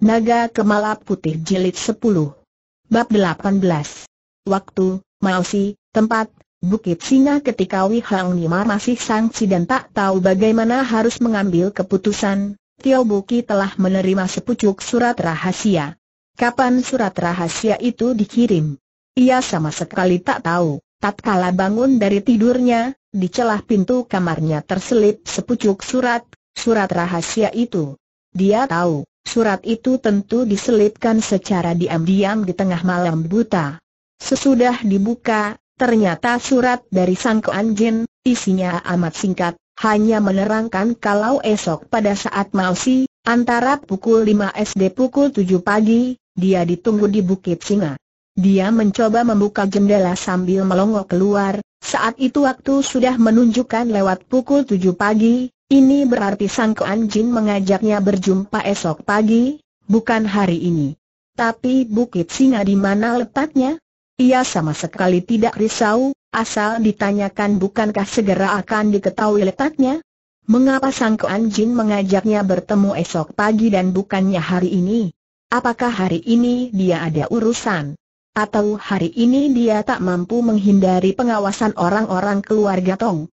Naga Kemalap Putih Jilid 10 Bab 18 Waktu, Mausi, Tempat, Bukit Singa ketika Wihang Nima masih sangsi dan tak tahu bagaimana harus mengambil keputusan, Tio Buki telah menerima sepucuk surat rahasia. Kapan surat rahasia itu dikirim? Ia sama sekali tak tahu. Tatkala bangun dari tidurnya, di celah pintu kamarnya terselip sepucuk surat, surat rahasia itu. Dia tahu, Surat itu tentu diselipkan secara diam-diam di tengah malam buta. Sesudah dibuka, ternyata surat dari Sang Kuan Jin, isinya amat singkat, hanya menerangkan kalau esok pada saat Mausi, antara pukul 5 SD pukul 7 pagi, dia ditunggu di Bukit Singa. Dia mencoba membuka jendela sambil melongo keluar, saat itu waktu sudah menunjukkan lewat pukul 7 pagi, ini berarti Sang Kuan Jin mengajaknya berjumpa esok pagi, bukan hari ini. Tapi Bukit Singa di mana letaknya? Ia sama sekali tidak risau, asal ditanyakan bukankah segera akan diketahui letaknya? Mengapa Sang Kuan Jin mengajaknya bertemu esok pagi dan bukannya hari ini? Apakah hari ini dia ada urusan? Atau hari ini dia tak mampu menghindari pengawasan orang-orang keluarga Tong?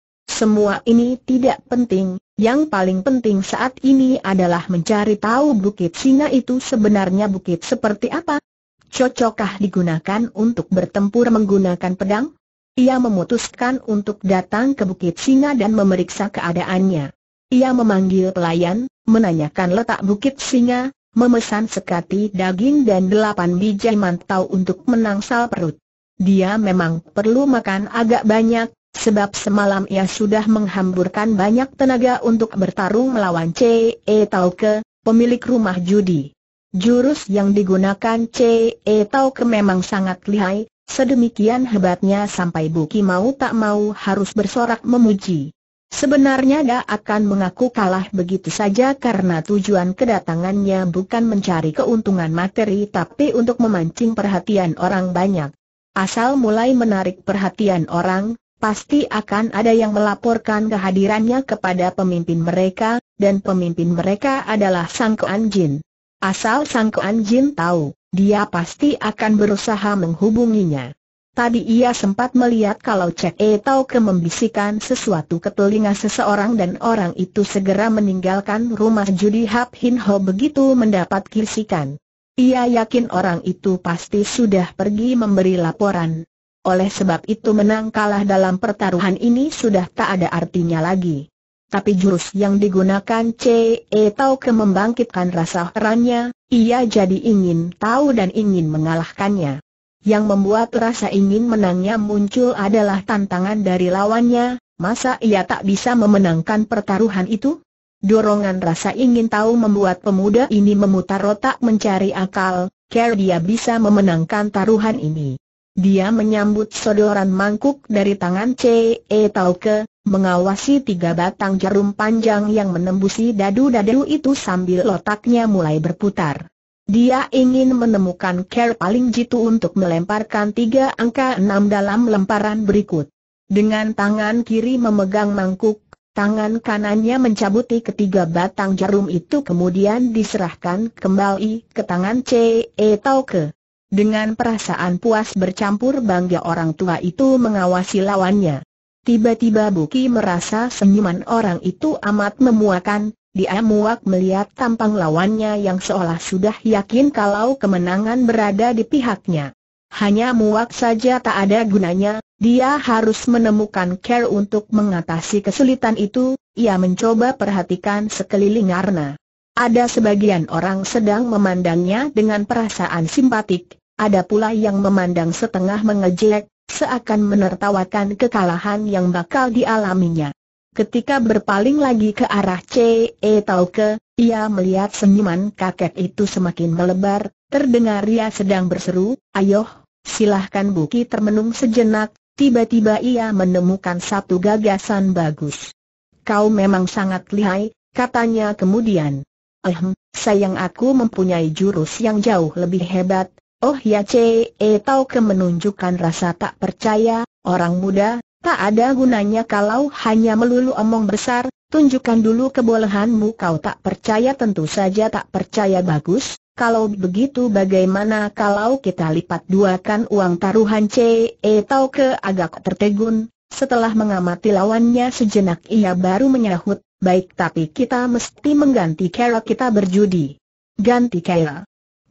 Semua ini tidak penting, yang paling penting saat ini adalah mencari tahu Bukit Singa itu sebenarnya bukit seperti apa. Cocokkah digunakan untuk bertempur menggunakan pedang? Ia memutuskan untuk datang ke Bukit Singa dan memeriksa keadaannya. Ia memanggil pelayan, menanyakan letak Bukit Singa, memesan sekati daging dan delapan biji mantau untuk menangsal perut. Dia memang perlu makan agak banyak, Sebab semalam ia sudah menghamburkan banyak tenaga untuk bertarung melawan C.E. Tauke, pemilik rumah judi. Jurus yang digunakan C.E. Tauke memang sangat lihai, sedemikian hebatnya sampai Buki mau tak mau harus bersorak memuji. Sebenarnya dia akan mengaku kalah begitu saja karena tujuan kedatangannya bukan mencari keuntungan materi tapi untuk memancing perhatian orang banyak. Asal mulai menarik perhatian orang, pasti akan ada yang melaporkan kehadirannya kepada pemimpin mereka, dan pemimpin mereka adalah Sang Kuan Jin. Asal Sang Kuan Jin tahu, dia pasti akan berusaha menghubunginya. Tadi ia sempat melihat kalau Cek E Tau Ke membisikkan sesuatu ke telinga seseorang dan orang itu segera meninggalkan rumah judi Hap Hin Ho begitu mendapat kirsikan. Ia yakin orang itu pasti sudah pergi memberi laporan. Oleh sebab itu menang kalah dalam pertaruhan ini sudah tak ada artinya lagi. Tapi jurus yang digunakan C C.E. ke membangkitkan rasa herannya, ia jadi ingin tahu dan ingin mengalahkannya. Yang membuat rasa ingin menangnya muncul adalah tantangan dari lawannya, masa ia tak bisa memenangkan pertaruhan itu? Dorongan rasa ingin tahu membuat pemuda ini memutar otak mencari akal, care dia bisa memenangkan taruhan ini. Dia menyambut sodoran mangkuk dari tangan C.E. Tauke, mengawasi tiga batang jarum panjang yang menembusi dadu-dadu itu sambil otaknya mulai berputar. Dia ingin menemukan care paling jitu untuk melemparkan tiga angka enam dalam lemparan berikut. Dengan tangan kiri memegang mangkuk, tangan kanannya mencabuti ketiga batang jarum itu kemudian diserahkan kembali ke tangan C.E. Tauke. Dengan perasaan puas bercampur bangga orang tua itu mengawasi lawannya. Tiba-tiba Buki merasa senyuman orang itu amat memuakan, dia muak melihat tampang lawannya yang seolah sudah yakin kalau kemenangan berada di pihaknya. Hanya muak saja tak ada gunanya, dia harus menemukan care untuk mengatasi kesulitan itu, ia mencoba perhatikan sekeliling Arna. Ada sebagian orang sedang memandangnya dengan perasaan simpatik, ada pula yang memandang setengah mengejek, seakan menertawakan kekalahan yang bakal dialaminya. Ketika berpaling lagi ke arah C.E. Tauke, ia melihat senyuman kakek itu semakin melebar, terdengar ia sedang berseru, Ayoh, silahkan Buki termenung sejenak, tiba-tiba ia menemukan satu gagasan bagus. Kau memang sangat lihai, katanya kemudian. Ehm, sayang aku mempunyai jurus yang jauh lebih hebat, Oh ya Ce Tau Ke menunjukkan rasa tak percaya, orang muda, tak ada gunanya kalau hanya melulu omong besar, tunjukkan dulu kebolehanmu kau tak percaya tentu saja tak percaya bagus, kalau begitu bagaimana kalau kita lipat duakan uang taruhan Ce Tau Ke agak tertegun, setelah mengamati lawannya sejenak ia baru menyahut, baik tapi kita mesti mengganti kera kita berjudi. Ganti kera.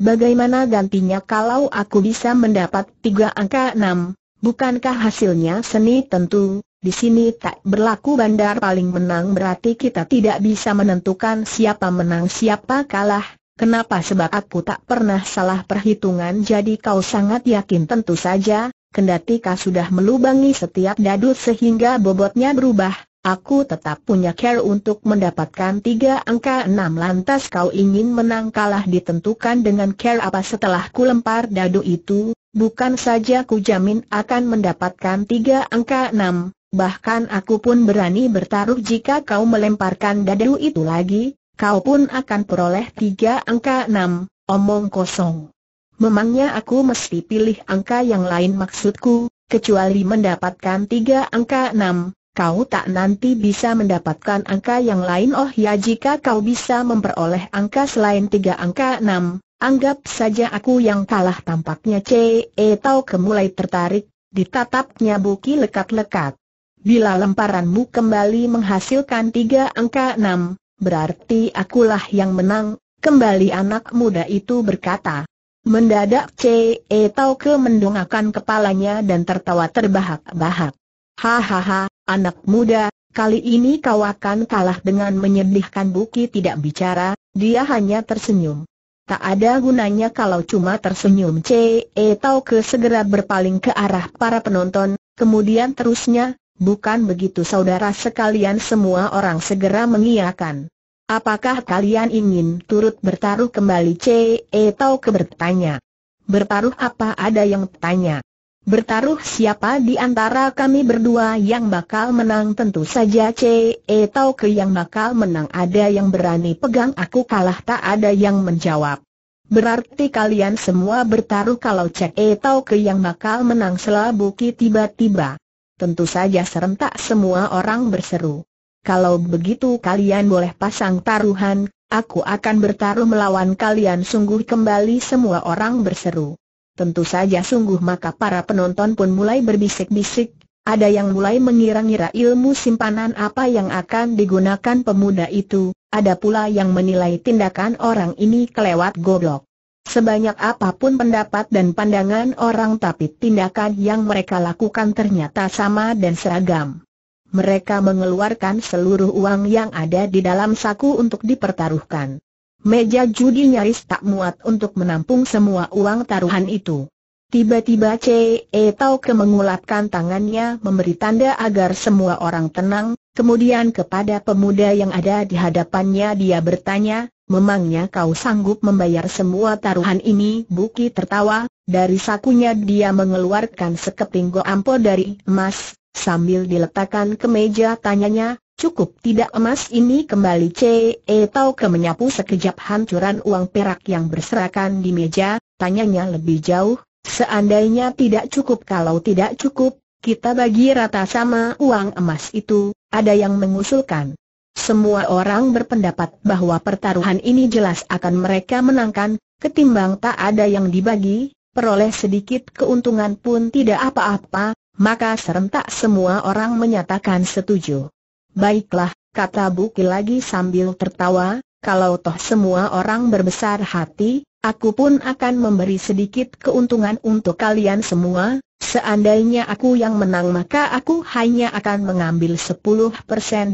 Bagaimana gantinya kalau aku bisa mendapat tiga angka enam? Bukankah hasilnya seni tentu? Di sini tak berlaku bandar paling menang berarti kita tidak bisa menentukan siapa menang siapa kalah. Kenapa sebab aku tak pernah salah perhitungan jadi kau sangat yakin tentu saja, kendati kau sudah melubangi setiap dadu sehingga bobotnya berubah, Aku tetap punya care untuk mendapatkan tiga angka enam lantas kau ingin menang kalah ditentukan dengan care apa setelah ku lempar dadu itu, bukan saja ku jamin akan mendapatkan tiga angka enam, bahkan aku pun berani bertaruh jika kau melemparkan dadu itu lagi, kau pun akan peroleh tiga angka enam, omong kosong. Memangnya aku mesti pilih angka yang lain maksudku, kecuali mendapatkan tiga angka enam kau tak nanti bisa mendapatkan angka yang lain oh ya jika kau bisa memperoleh angka selain tiga angka enam, anggap saja aku yang kalah tampaknya Ce Tau kemulai tertarik, ditatapnya Buki lekat-lekat. Bila lemparanmu kembali menghasilkan tiga angka enam, berarti akulah yang menang, kembali anak muda itu berkata. Mendadak Ce Tau ke mendongakan kepalanya dan tertawa terbahak-bahak. Hahaha, Anak muda, kali ini kau akan kalah dengan menyedihkan Buki tidak bicara, dia hanya tersenyum. Tak ada gunanya kalau cuma tersenyum Ce Tau Ke segera berpaling ke arah para penonton, kemudian terusnya, bukan begitu saudara sekalian semua orang segera mengiakan. Apakah kalian ingin turut bertaruh kembali Ce Tau Ke bertanya. Bertaruh apa ada yang tanya. Bertaruh siapa di antara kami berdua yang bakal menang tentu saja C E Tau Ke yang bakal menang ada yang berani pegang aku kalah tak ada yang menjawab. Berarti kalian semua bertaruh kalau E Tau Ke yang bakal menang selabuki tiba-tiba. Tentu saja serentak semua orang berseru. Kalau begitu kalian boleh pasang taruhan, aku akan bertaruh melawan kalian sungguh kembali semua orang berseru. Tentu saja sungguh maka para penonton pun mulai berbisik-bisik, ada yang mulai mengira-ngira ilmu simpanan apa yang akan digunakan pemuda itu, ada pula yang menilai tindakan orang ini kelewat goblok. Sebanyak apapun pendapat dan pandangan orang tapi tindakan yang mereka lakukan ternyata sama dan seragam. Mereka mengeluarkan seluruh uang yang ada di dalam saku untuk dipertaruhkan. Meja judi nyaris tak muat untuk menampung semua uang taruhan itu. Tiba-tiba C.E. ke mengulapkan tangannya memberi tanda agar semua orang tenang, kemudian kepada pemuda yang ada di hadapannya dia bertanya, memangnya kau sanggup membayar semua taruhan ini? Buki tertawa, dari sakunya dia mengeluarkan sekeping goampo dari emas, sambil diletakkan ke meja tanyanya, Cukup tidak emas ini kembali C.E. Tau ke menyapu sekejap hancuran uang perak yang berserakan di meja, tanyanya lebih jauh, seandainya tidak cukup kalau tidak cukup, kita bagi rata sama uang emas itu, ada yang mengusulkan. Semua orang berpendapat bahwa pertaruhan ini jelas akan mereka menangkan, ketimbang tak ada yang dibagi, peroleh sedikit keuntungan pun tidak apa-apa, maka serentak semua orang menyatakan setuju. Baiklah, kata Buki lagi sambil tertawa, kalau toh semua orang berbesar hati, aku pun akan memberi sedikit keuntungan untuk kalian semua, seandainya aku yang menang maka aku hanya akan mengambil 10%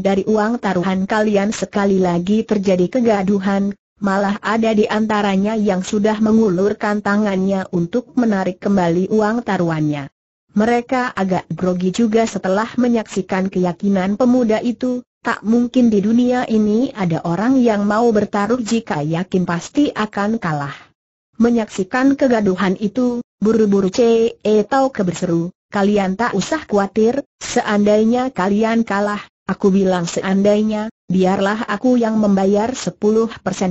dari uang taruhan kalian sekali lagi terjadi kegaduhan, malah ada di antaranya yang sudah mengulurkan tangannya untuk menarik kembali uang taruhannya. Mereka agak grogi juga setelah menyaksikan keyakinan pemuda itu, tak mungkin di dunia ini ada orang yang mau bertaruh jika yakin pasti akan kalah. Menyaksikan kegaduhan itu, buru-buru Ce Tau keberseru, kalian tak usah khawatir, seandainya kalian kalah, aku bilang seandainya, biarlah aku yang membayar 10%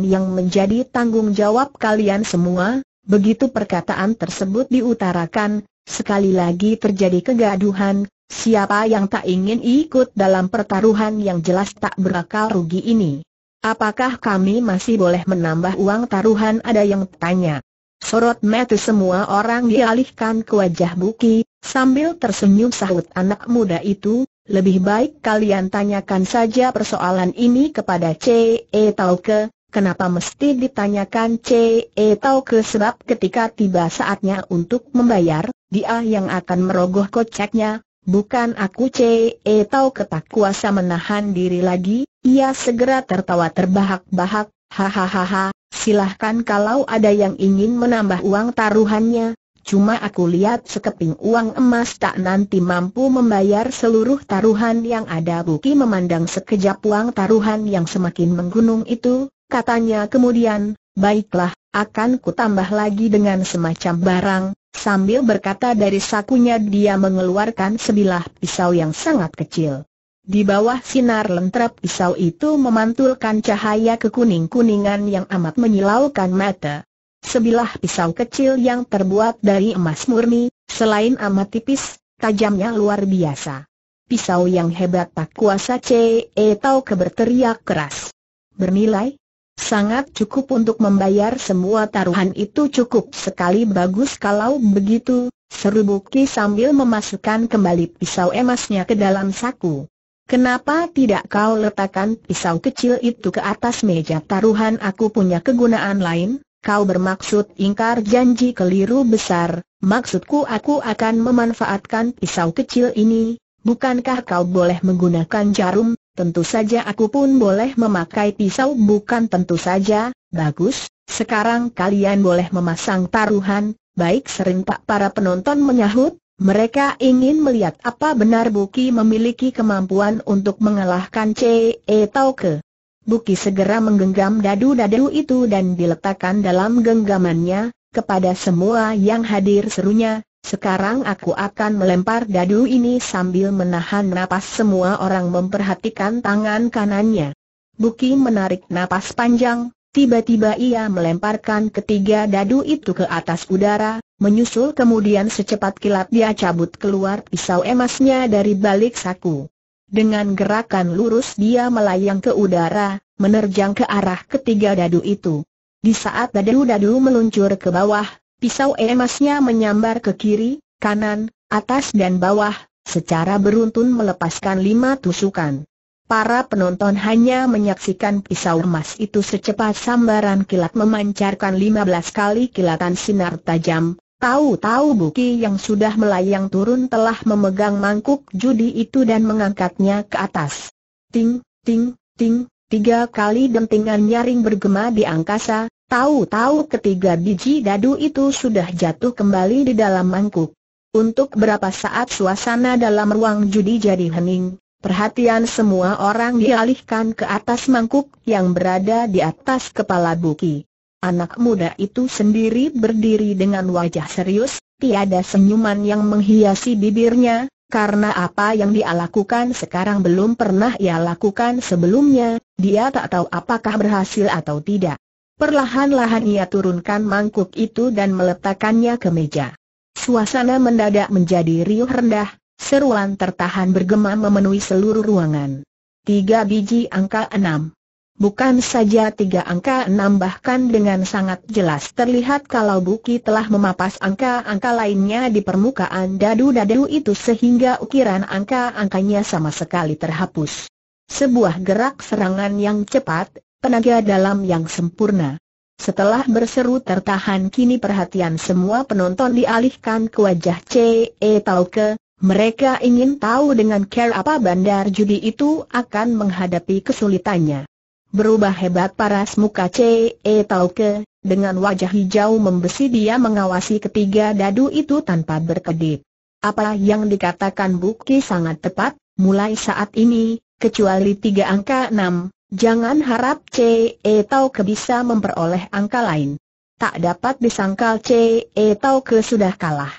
yang menjadi tanggung jawab kalian semua, begitu perkataan tersebut diutarakan, Sekali lagi terjadi kegaduhan, siapa yang tak ingin ikut dalam pertaruhan yang jelas tak berakal rugi ini? Apakah kami masih boleh menambah uang taruhan ada yang tanya? Sorot mata semua orang dialihkan ke wajah Buki, sambil tersenyum sahut anak muda itu, lebih baik kalian tanyakan saja persoalan ini kepada c C.E. Tauke, Kenapa mesti ditanyakan C.E. tahu ke sebab ketika tiba saatnya untuk membayar, dia yang akan merogoh koceknya, bukan aku c C.E. tahu ketak kuasa menahan diri lagi, ia segera tertawa terbahak-bahak, hahaha, silahkan kalau ada yang ingin menambah uang taruhannya, cuma aku lihat sekeping uang emas tak nanti mampu membayar seluruh taruhan yang ada Buki memandang sekejap uang taruhan yang semakin menggunung itu, katanya kemudian, baiklah, akan kutambah lagi dengan semacam barang, sambil berkata dari sakunya dia mengeluarkan sebilah pisau yang sangat kecil. Di bawah sinar lentrap pisau itu memantulkan cahaya kekuning-kuningan yang amat menyilaukan mata. Sebilah pisau kecil yang terbuat dari emas murni, selain amat tipis, tajamnya luar biasa. Pisau yang hebat tak kuasa CE tahu keberteriak keras. Bernilai Sangat cukup untuk membayar semua taruhan itu cukup sekali bagus kalau begitu, seru Buki sambil memasukkan kembali pisau emasnya ke dalam saku. Kenapa tidak kau letakkan pisau kecil itu ke atas meja taruhan aku punya kegunaan lain? Kau bermaksud ingkar janji keliru besar, maksudku aku akan memanfaatkan pisau kecil ini, bukankah kau boleh menggunakan jarum tentu saja aku pun boleh memakai pisau bukan tentu saja, bagus, sekarang kalian boleh memasang taruhan, baik sering pak para penonton menyahut, mereka ingin melihat apa benar Buki memiliki kemampuan untuk mengalahkan C.E. ke. Buki segera menggenggam dadu-dadu itu dan diletakkan dalam genggamannya, kepada semua yang hadir serunya, sekarang aku akan melempar dadu ini sambil menahan napas semua orang memperhatikan tangan kanannya. Buki menarik napas panjang, tiba-tiba ia melemparkan ketiga dadu itu ke atas udara, menyusul kemudian secepat kilat dia cabut keluar pisau emasnya dari balik saku. Dengan gerakan lurus dia melayang ke udara, menerjang ke arah ketiga dadu itu. Di saat dadu-dadu meluncur ke bawah, Pisau emasnya menyambar ke kiri, kanan, atas dan bawah, secara beruntun melepaskan lima tusukan. Para penonton hanya menyaksikan pisau emas itu secepat sambaran kilat memancarkan lima belas kali kilatan sinar tajam. Tahu-tahu Buki yang sudah melayang turun telah memegang mangkuk judi itu dan mengangkatnya ke atas. Ting, ting, ting, tiga kali dentingan nyaring bergema di angkasa, Tahu-tahu ketiga biji dadu itu sudah jatuh kembali di dalam mangkuk. Untuk berapa saat suasana dalam ruang judi jadi hening, perhatian semua orang dialihkan ke atas mangkuk yang berada di atas kepala Buki. Anak muda itu sendiri berdiri dengan wajah serius, tiada senyuman yang menghiasi bibirnya, karena apa yang dia lakukan sekarang belum pernah ia lakukan sebelumnya, dia tak tahu apakah berhasil atau tidak. Perlahan-lahan ia turunkan mangkuk itu dan meletakkannya ke meja. Suasana mendadak menjadi riuh rendah, seruan tertahan bergema memenuhi seluruh ruangan. Tiga biji angka enam. Bukan saja tiga angka enam bahkan dengan sangat jelas terlihat kalau Buki telah memapas angka-angka lainnya di permukaan dadu-dadu itu sehingga ukiran angka-angkanya sama sekali terhapus. Sebuah gerak serangan yang cepat, tenaga dalam yang sempurna. Setelah berseru tertahan kini perhatian semua penonton dialihkan ke wajah C.E. Tauke, mereka ingin tahu dengan care apa bandar judi itu akan menghadapi kesulitannya. Berubah hebat paras muka C.E. Tauke, dengan wajah hijau membesi dia mengawasi ketiga dadu itu tanpa berkedip. Apa yang dikatakan Buki sangat tepat, mulai saat ini, kecuali tiga angka enam Jangan harap CE Tau Ke bisa memperoleh angka lain. Tak dapat disangkal CE Tau Ke sudah kalah.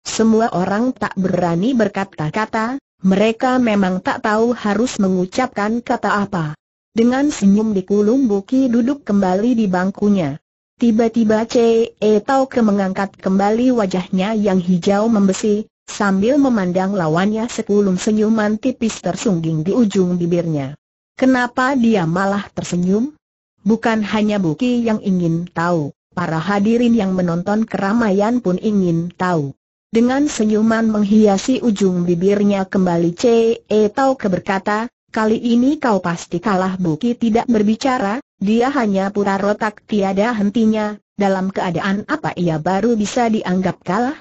Semua orang tak berani berkata-kata, mereka memang tak tahu harus mengucapkan kata apa. Dengan senyum di kulung buki duduk kembali di bangkunya. Tiba-tiba CE Tau Ke mengangkat kembali wajahnya yang hijau membesi, sambil memandang lawannya sekulum senyuman tipis tersungging di ujung bibirnya. Kenapa dia malah tersenyum? Bukan hanya Buki yang ingin tahu, para hadirin yang menonton keramaian pun ingin tahu. Dengan senyuman menghiasi ujung bibirnya kembali C.E. Tau keberkata, kali ini kau pasti kalah Buki tidak berbicara, dia hanya pura-pura otak tiada hentinya, dalam keadaan apa ia baru bisa dianggap kalah?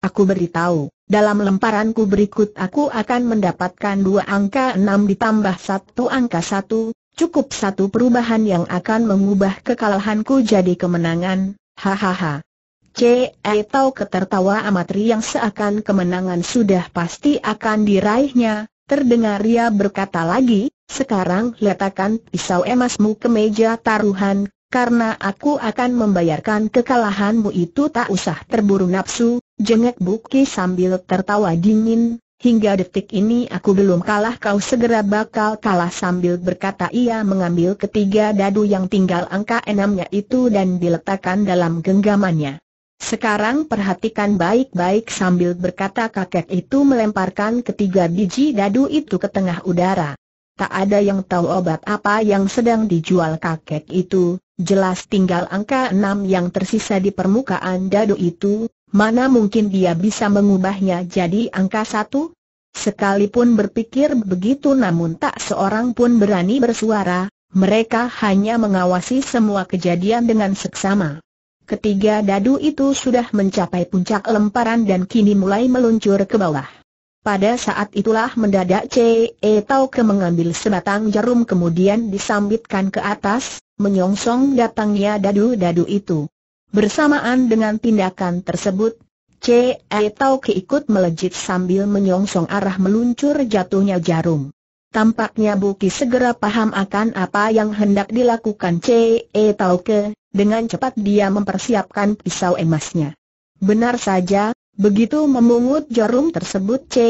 Aku beritahu, dalam lemparanku berikut aku akan mendapatkan dua angka enam ditambah satu angka satu, cukup satu perubahan yang akan mengubah kekalahanku jadi kemenangan, hahaha. C. Eh, Tau ketertawa amatri yang seakan kemenangan sudah pasti akan diraihnya, terdengar ia berkata lagi, sekarang letakkan pisau emasmu ke meja taruhan, karena aku akan membayarkan kekalahanmu itu tak usah terburu nafsu, jengek Buki sambil tertawa dingin, hingga detik ini aku belum kalah kau segera bakal kalah sambil berkata ia mengambil ketiga dadu yang tinggal angka enamnya itu dan diletakkan dalam genggamannya. Sekarang perhatikan baik-baik sambil berkata kakek itu melemparkan ketiga biji dadu itu ke tengah udara. Tak ada yang tahu obat apa yang sedang dijual kakek itu, jelas tinggal angka enam yang tersisa di permukaan dadu itu, mana mungkin dia bisa mengubahnya jadi angka satu? Sekalipun berpikir begitu namun tak seorang pun berani bersuara, mereka hanya mengawasi semua kejadian dengan seksama. Ketiga dadu itu sudah mencapai puncak lemparan dan kini mulai meluncur ke bawah. Pada saat itulah mendadak Ce Tau Ke mengambil sebatang jarum kemudian disambitkan ke atas, menyongsong datangnya dadu-dadu itu. Bersamaan dengan tindakan tersebut, Ce Tau Ke ikut melejit sambil menyongsong arah meluncur jatuhnya jarum. Tampaknya Buki segera paham akan apa yang hendak dilakukan Ce Tau Ke, dengan cepat dia mempersiapkan pisau emasnya. Benar saja, Begitu memungut jarum tersebut Ce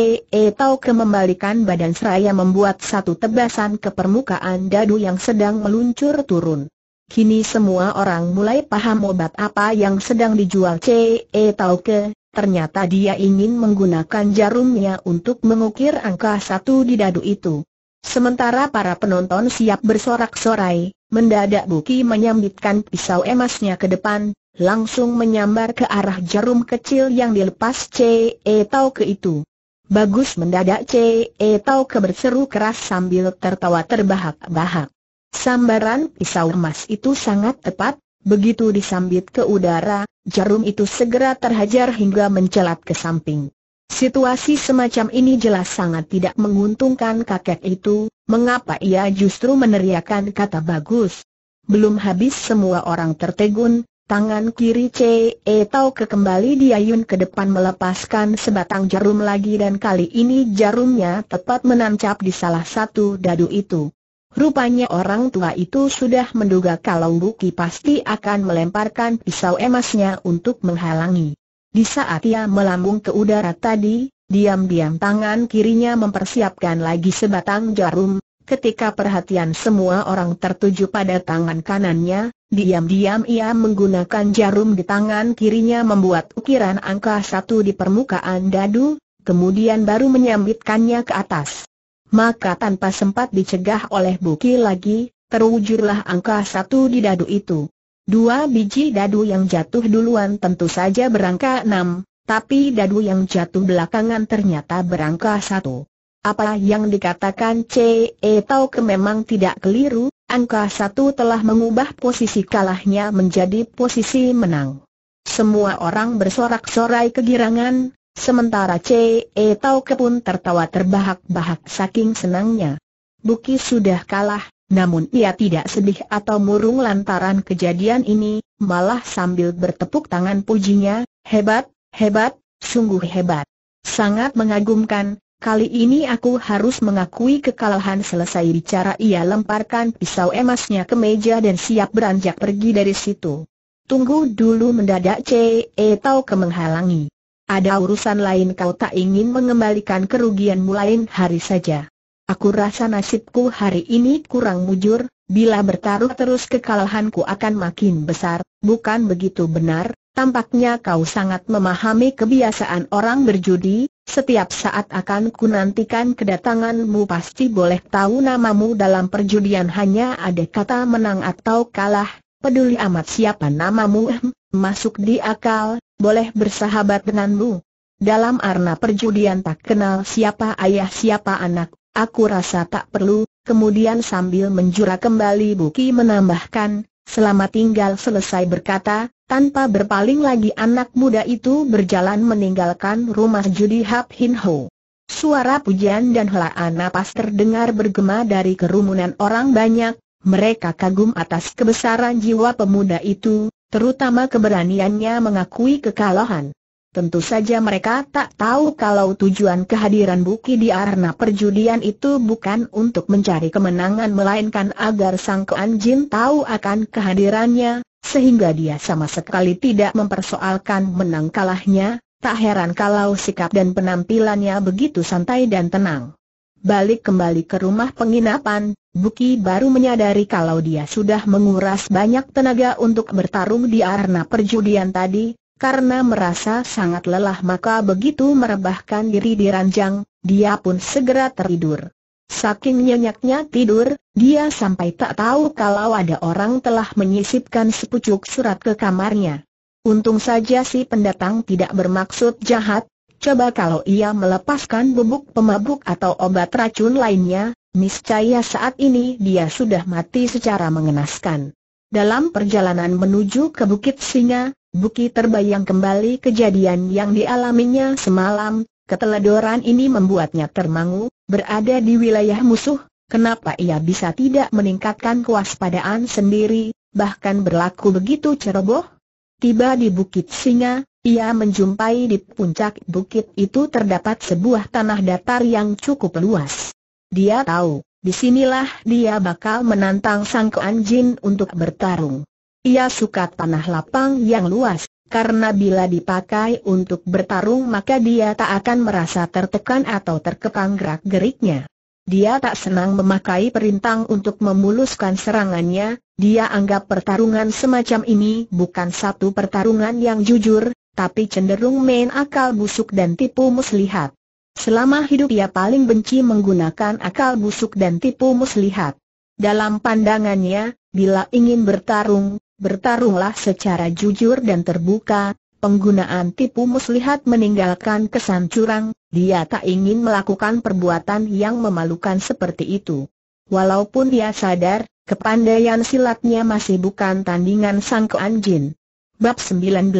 Tau membalikan badan seraya membuat satu tebasan ke permukaan dadu yang sedang meluncur turun. Kini semua orang mulai paham obat apa yang sedang dijual Ce Tau ke, ternyata dia ingin menggunakan jarumnya untuk mengukir angka satu di dadu itu. Sementara para penonton siap bersorak-sorai, mendadak Buki menyambitkan pisau emasnya ke depan, langsung menyambar ke arah jarum kecil yang dilepas C E Tau ke itu. Bagus mendadak C E Tau ke berseru keras sambil tertawa terbahak-bahak. Sambaran pisau emas itu sangat tepat, begitu disambit ke udara, jarum itu segera terhajar hingga mencelat ke samping. Situasi semacam ini jelas sangat tidak menguntungkan kakek itu, mengapa ia justru meneriakan kata bagus. Belum habis semua orang tertegun, Tangan kiri C E Tau kekembali diayun ke depan melepaskan sebatang jarum lagi dan kali ini jarumnya tepat menancap di salah satu dadu itu. Rupanya orang tua itu sudah menduga kalau Buki pasti akan melemparkan pisau emasnya untuk menghalangi. Di saat ia melambung ke udara tadi, diam-diam tangan kirinya mempersiapkan lagi sebatang jarum, ketika perhatian semua orang tertuju pada tangan kanannya, Diam-diam ia menggunakan jarum di tangan kirinya membuat ukiran angka satu di permukaan dadu, kemudian baru menyambitkannya ke atas. Maka tanpa sempat dicegah oleh Buki lagi, terwujurlah angka satu di dadu itu. Dua biji dadu yang jatuh duluan tentu saja berangka enam, tapi dadu yang jatuh belakangan ternyata berangka satu. Apa yang dikatakan C.E. Tau memang tidak keliru, Angka satu telah mengubah posisi kalahnya menjadi posisi menang. Semua orang bersorak-sorai kegirangan, sementara C.E. Tau Kepun tertawa terbahak-bahak saking senangnya. Buki sudah kalah, namun ia tidak sedih atau murung lantaran kejadian ini, malah sambil bertepuk tangan pujinya, hebat, hebat, sungguh hebat. Sangat mengagumkan, Kali ini aku harus mengakui kekalahan selesai bicara ia lemparkan pisau emasnya ke meja dan siap beranjak pergi dari situ. Tunggu dulu mendadak C.E. Tau menghalangi. Ada urusan lain kau tak ingin mengembalikan kerugian mulain hari saja. Aku rasa nasibku hari ini kurang mujur, bila bertaruh terus kekalahanku akan makin besar, bukan begitu benar? Tampaknya kau sangat memahami kebiasaan orang berjudi, setiap saat akan ku nantikan kedatanganmu pasti boleh tahu namamu dalam perjudian hanya ada kata menang atau kalah, peduli amat siapa namamu, ehm, masuk di akal, boleh bersahabat denganmu. Dalam arna perjudian tak kenal siapa ayah siapa anak, aku rasa tak perlu, kemudian sambil menjura kembali Buki menambahkan, selamat tinggal selesai berkata, tanpa berpaling lagi anak muda itu berjalan meninggalkan rumah judi Hap Hin Ho. Suara pujian dan helaan napas terdengar bergema dari kerumunan orang banyak, mereka kagum atas kebesaran jiwa pemuda itu, terutama keberaniannya mengakui kekalahan. Tentu saja mereka tak tahu kalau tujuan kehadiran Buki di arena perjudian itu bukan untuk mencari kemenangan melainkan agar Sang Kuan Jin tahu akan kehadirannya, sehingga dia sama sekali tidak mempersoalkan menang kalahnya, tak heran kalau sikap dan penampilannya begitu santai dan tenang. Balik kembali ke rumah penginapan, Buki baru menyadari kalau dia sudah menguras banyak tenaga untuk bertarung di arena perjudian tadi, karena merasa sangat lelah maka begitu merebahkan diri di ranjang, dia pun segera tertidur. Saking nyenyaknya tidur, dia sampai tak tahu kalau ada orang telah menyisipkan sepucuk surat ke kamarnya. Untung saja si pendatang tidak bermaksud jahat, coba kalau ia melepaskan bubuk pemabuk atau obat racun lainnya, niscaya saat ini dia sudah mati secara mengenaskan. Dalam perjalanan menuju ke Bukit Singa, Buki terbayang kembali kejadian yang dialaminya semalam, Keteladoran ini membuatnya termangu, berada di wilayah musuh, kenapa ia bisa tidak meningkatkan kewaspadaan sendiri, bahkan berlaku begitu ceroboh? Tiba di Bukit Singa, ia menjumpai di puncak bukit itu terdapat sebuah tanah datar yang cukup luas. Dia tahu, disinilah dia bakal menantang sang keanjin untuk bertarung. Ia suka tanah lapang yang luas, karena bila dipakai untuk bertarung maka dia tak akan merasa tertekan atau terkekang gerak-geriknya. Dia tak senang memakai perintang untuk memuluskan serangannya, dia anggap pertarungan semacam ini bukan satu pertarungan yang jujur, tapi cenderung main akal busuk dan tipu muslihat. Selama hidup ia paling benci menggunakan akal busuk dan tipu muslihat. Dalam pandangannya, bila ingin bertarung, bertarunglah secara jujur dan terbuka, penggunaan tipu muslihat meninggalkan kesan curang, dia tak ingin melakukan perbuatan yang memalukan seperti itu. Walaupun dia sadar, kepandaian silatnya masih bukan tandingan Sang keanjin. Bab 19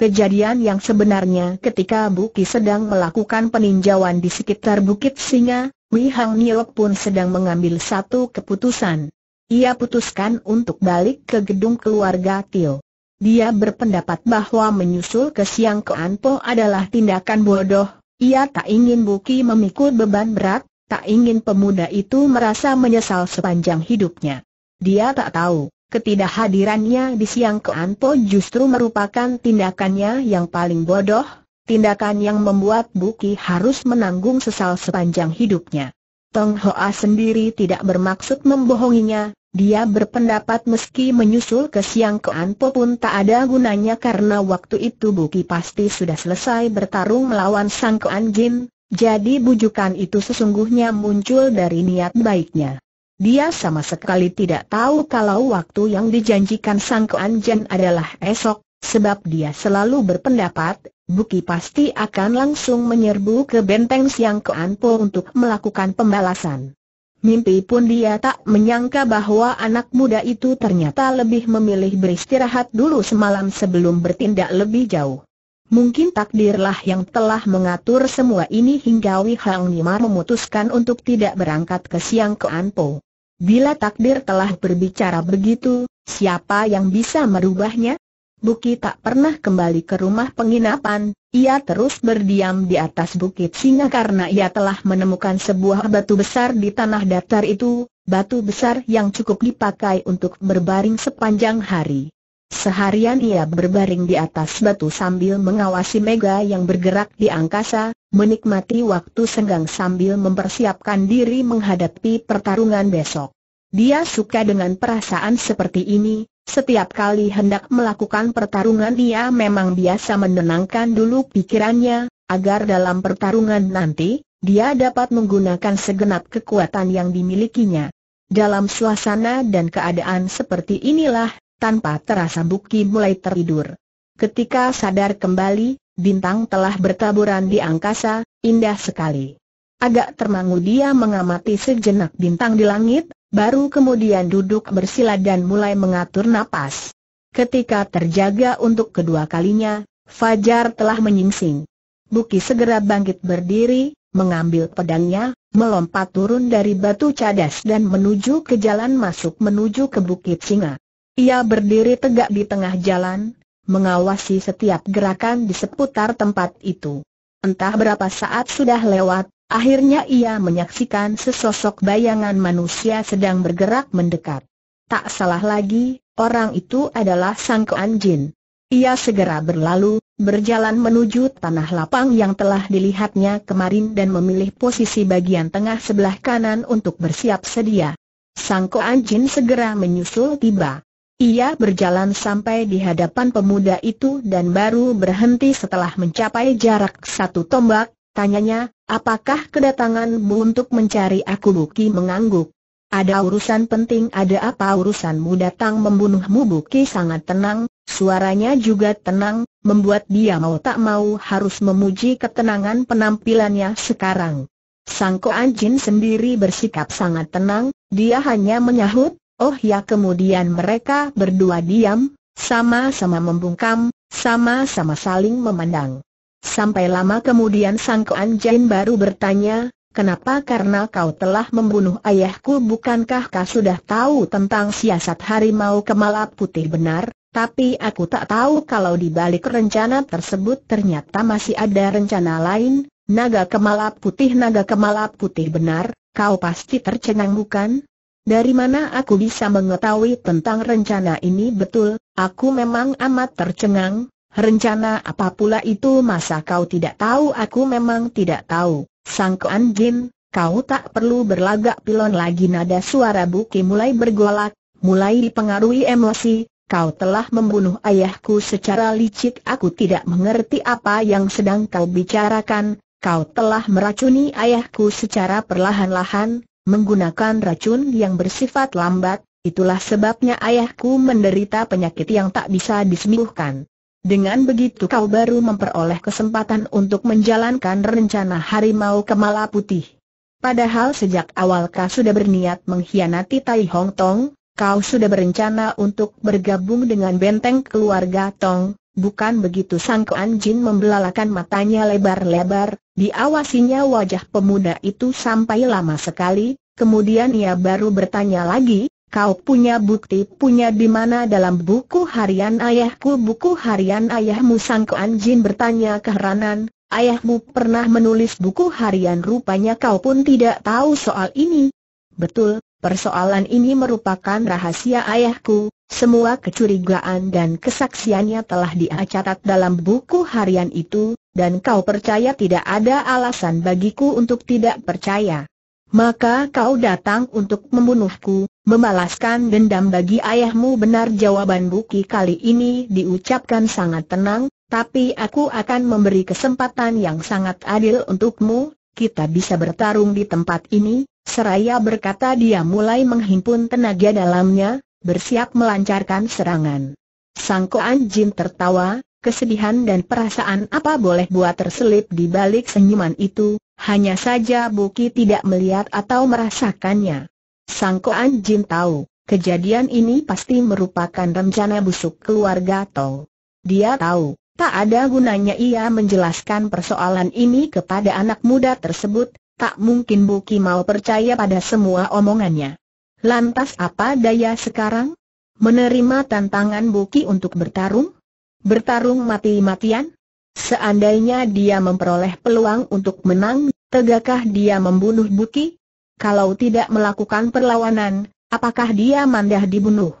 Kejadian yang sebenarnya ketika Buki sedang melakukan peninjauan di sekitar Bukit Singa, Wei Hang Niok pun sedang mengambil satu keputusan ia putuskan untuk balik ke gedung keluarga Tio. Dia berpendapat bahwa menyusul ke Siang ke Anpo adalah tindakan bodoh, ia tak ingin Buki memikul beban berat, tak ingin pemuda itu merasa menyesal sepanjang hidupnya. Dia tak tahu, ketidakhadirannya di Siang ke Anpo justru merupakan tindakannya yang paling bodoh, tindakan yang membuat Buki harus menanggung sesal sepanjang hidupnya. Tong Hoa sendiri tidak bermaksud membohonginya, dia berpendapat meski menyusul ke Siang Kean Po pun tak ada gunanya karena waktu itu Buki pasti sudah selesai bertarung melawan Sang Kean Jin, jadi bujukan itu sesungguhnya muncul dari niat baiknya. Dia sama sekali tidak tahu kalau waktu yang dijanjikan Sang Kean Jin adalah esok, sebab dia selalu berpendapat, Buki pasti akan langsung menyerbu ke benteng Siang Keanpo untuk melakukan pembalasan. Mimpi pun dia tak menyangka bahwa anak muda itu ternyata lebih memilih beristirahat dulu semalam sebelum bertindak lebih jauh. Mungkin takdirlah yang telah mengatur semua ini hingga Wei Hang Nima memutuskan untuk tidak berangkat ke Siang Keanpo. Bila takdir telah berbicara begitu, siapa yang bisa merubahnya? Bukit tak pernah kembali ke rumah penginapan, ia terus berdiam di atas bukit singa karena ia telah menemukan sebuah batu besar di tanah datar itu, batu besar yang cukup dipakai untuk berbaring sepanjang hari. Seharian ia berbaring di atas batu sambil mengawasi Mega yang bergerak di angkasa, menikmati waktu senggang sambil mempersiapkan diri menghadapi pertarungan besok. Dia suka dengan perasaan seperti ini, setiap kali hendak melakukan pertarungan ia memang biasa menenangkan dulu pikirannya, agar dalam pertarungan nanti, dia dapat menggunakan segenap kekuatan yang dimilikinya. Dalam suasana dan keadaan seperti inilah, tanpa terasa Buki mulai tertidur. Ketika sadar kembali, bintang telah bertaburan di angkasa, indah sekali. Agak termangu dia mengamati sejenak bintang di langit, Baru kemudian duduk bersila dan mulai mengatur napas. Ketika terjaga untuk kedua kalinya, Fajar telah menyingsing. Buki segera bangkit berdiri, mengambil pedangnya, melompat turun dari batu cadas dan menuju ke jalan masuk menuju ke Bukit Singa. Ia berdiri tegak di tengah jalan, mengawasi setiap gerakan di seputar tempat itu. Entah berapa saat sudah lewat, Akhirnya ia menyaksikan sesosok bayangan manusia sedang bergerak mendekat. Tak salah lagi, orang itu adalah Sang keanjin. Ia segera berlalu, berjalan menuju tanah lapang yang telah dilihatnya kemarin dan memilih posisi bagian tengah sebelah kanan untuk bersiap sedia. Sang keanjin segera menyusul tiba. Ia berjalan sampai di hadapan pemuda itu dan baru berhenti setelah mencapai jarak satu tombak, Tanyanya, apakah kedatanganmu untuk mencari aku Buki mengangguk. Ada urusan penting ada apa urusanmu datang membunuhmu Buki sangat tenang, suaranya juga tenang, membuat dia mau tak mau harus memuji ketenangan penampilannya sekarang. Sangko Anjin sendiri bersikap sangat tenang, dia hanya menyahut, oh ya kemudian mereka berdua diam, sama-sama membungkam, sama-sama saling memandang. Sampai lama kemudian Sang Koan Jain baru bertanya, Kenapa? Karena kau telah membunuh ayahku bukankah kau sudah tahu tentang siasat harimau kemala putih benar? Tapi aku tak tahu kalau di balik rencana tersebut ternyata masih ada rencana lain. Naga kemala putih naga kemala putih benar, kau pasti tercengang bukan? Dari mana aku bisa mengetahui tentang rencana ini betul, aku memang amat tercengang, Rencana apa pula itu masa kau tidak tahu aku memang tidak tahu, Sang Kuan Jin, kau tak perlu berlagak pilon lagi nada suara Buki mulai bergolak, mulai dipengaruhi emosi, kau telah membunuh ayahku secara licik aku tidak mengerti apa yang sedang kau bicarakan, kau telah meracuni ayahku secara perlahan-lahan, menggunakan racun yang bersifat lambat, itulah sebabnya ayahku menderita penyakit yang tak bisa disembuhkan. Dengan begitu kau baru memperoleh kesempatan untuk menjalankan rencana harimau kemala putih. Padahal sejak awal kau sudah berniat mengkhianati Tai Hong Tong, kau sudah berencana untuk bergabung dengan benteng keluarga Tong, bukan begitu Sang Kuan Jin membelalakan matanya lebar-lebar, diawasinya wajah pemuda itu sampai lama sekali, kemudian ia baru bertanya lagi, Kau punya bukti punya di mana dalam buku harian ayahku buku harian ayahmu Kuan jin bertanya keheranan, ayahmu pernah menulis buku harian rupanya kau pun tidak tahu soal ini. Betul, persoalan ini merupakan rahasia ayahku, semua kecurigaan dan kesaksiannya telah diacatat dalam buku harian itu, dan kau percaya tidak ada alasan bagiku untuk tidak percaya maka kau datang untuk membunuhku, membalaskan dendam bagi ayahmu benar jawaban Buki kali ini diucapkan sangat tenang, tapi aku akan memberi kesempatan yang sangat adil untukmu, kita bisa bertarung di tempat ini, seraya berkata dia mulai menghimpun tenaga dalamnya, bersiap melancarkan serangan. Sang Koan Jin tertawa, kesedihan dan perasaan apa boleh buat terselip di balik senyuman itu, hanya saja Buki tidak melihat atau merasakannya. Sang Koan Jin tahu, kejadian ini pasti merupakan rencana busuk keluarga Tol. Dia tahu, tak ada gunanya ia menjelaskan persoalan ini kepada anak muda tersebut, tak mungkin Buki mau percaya pada semua omongannya. Lantas apa daya sekarang? Menerima tantangan Buki untuk bertarung? Bertarung mati-matian? Seandainya dia memperoleh peluang untuk menang, tegakkah dia membunuh Buki? Kalau tidak melakukan perlawanan, apakah dia mandah dibunuh?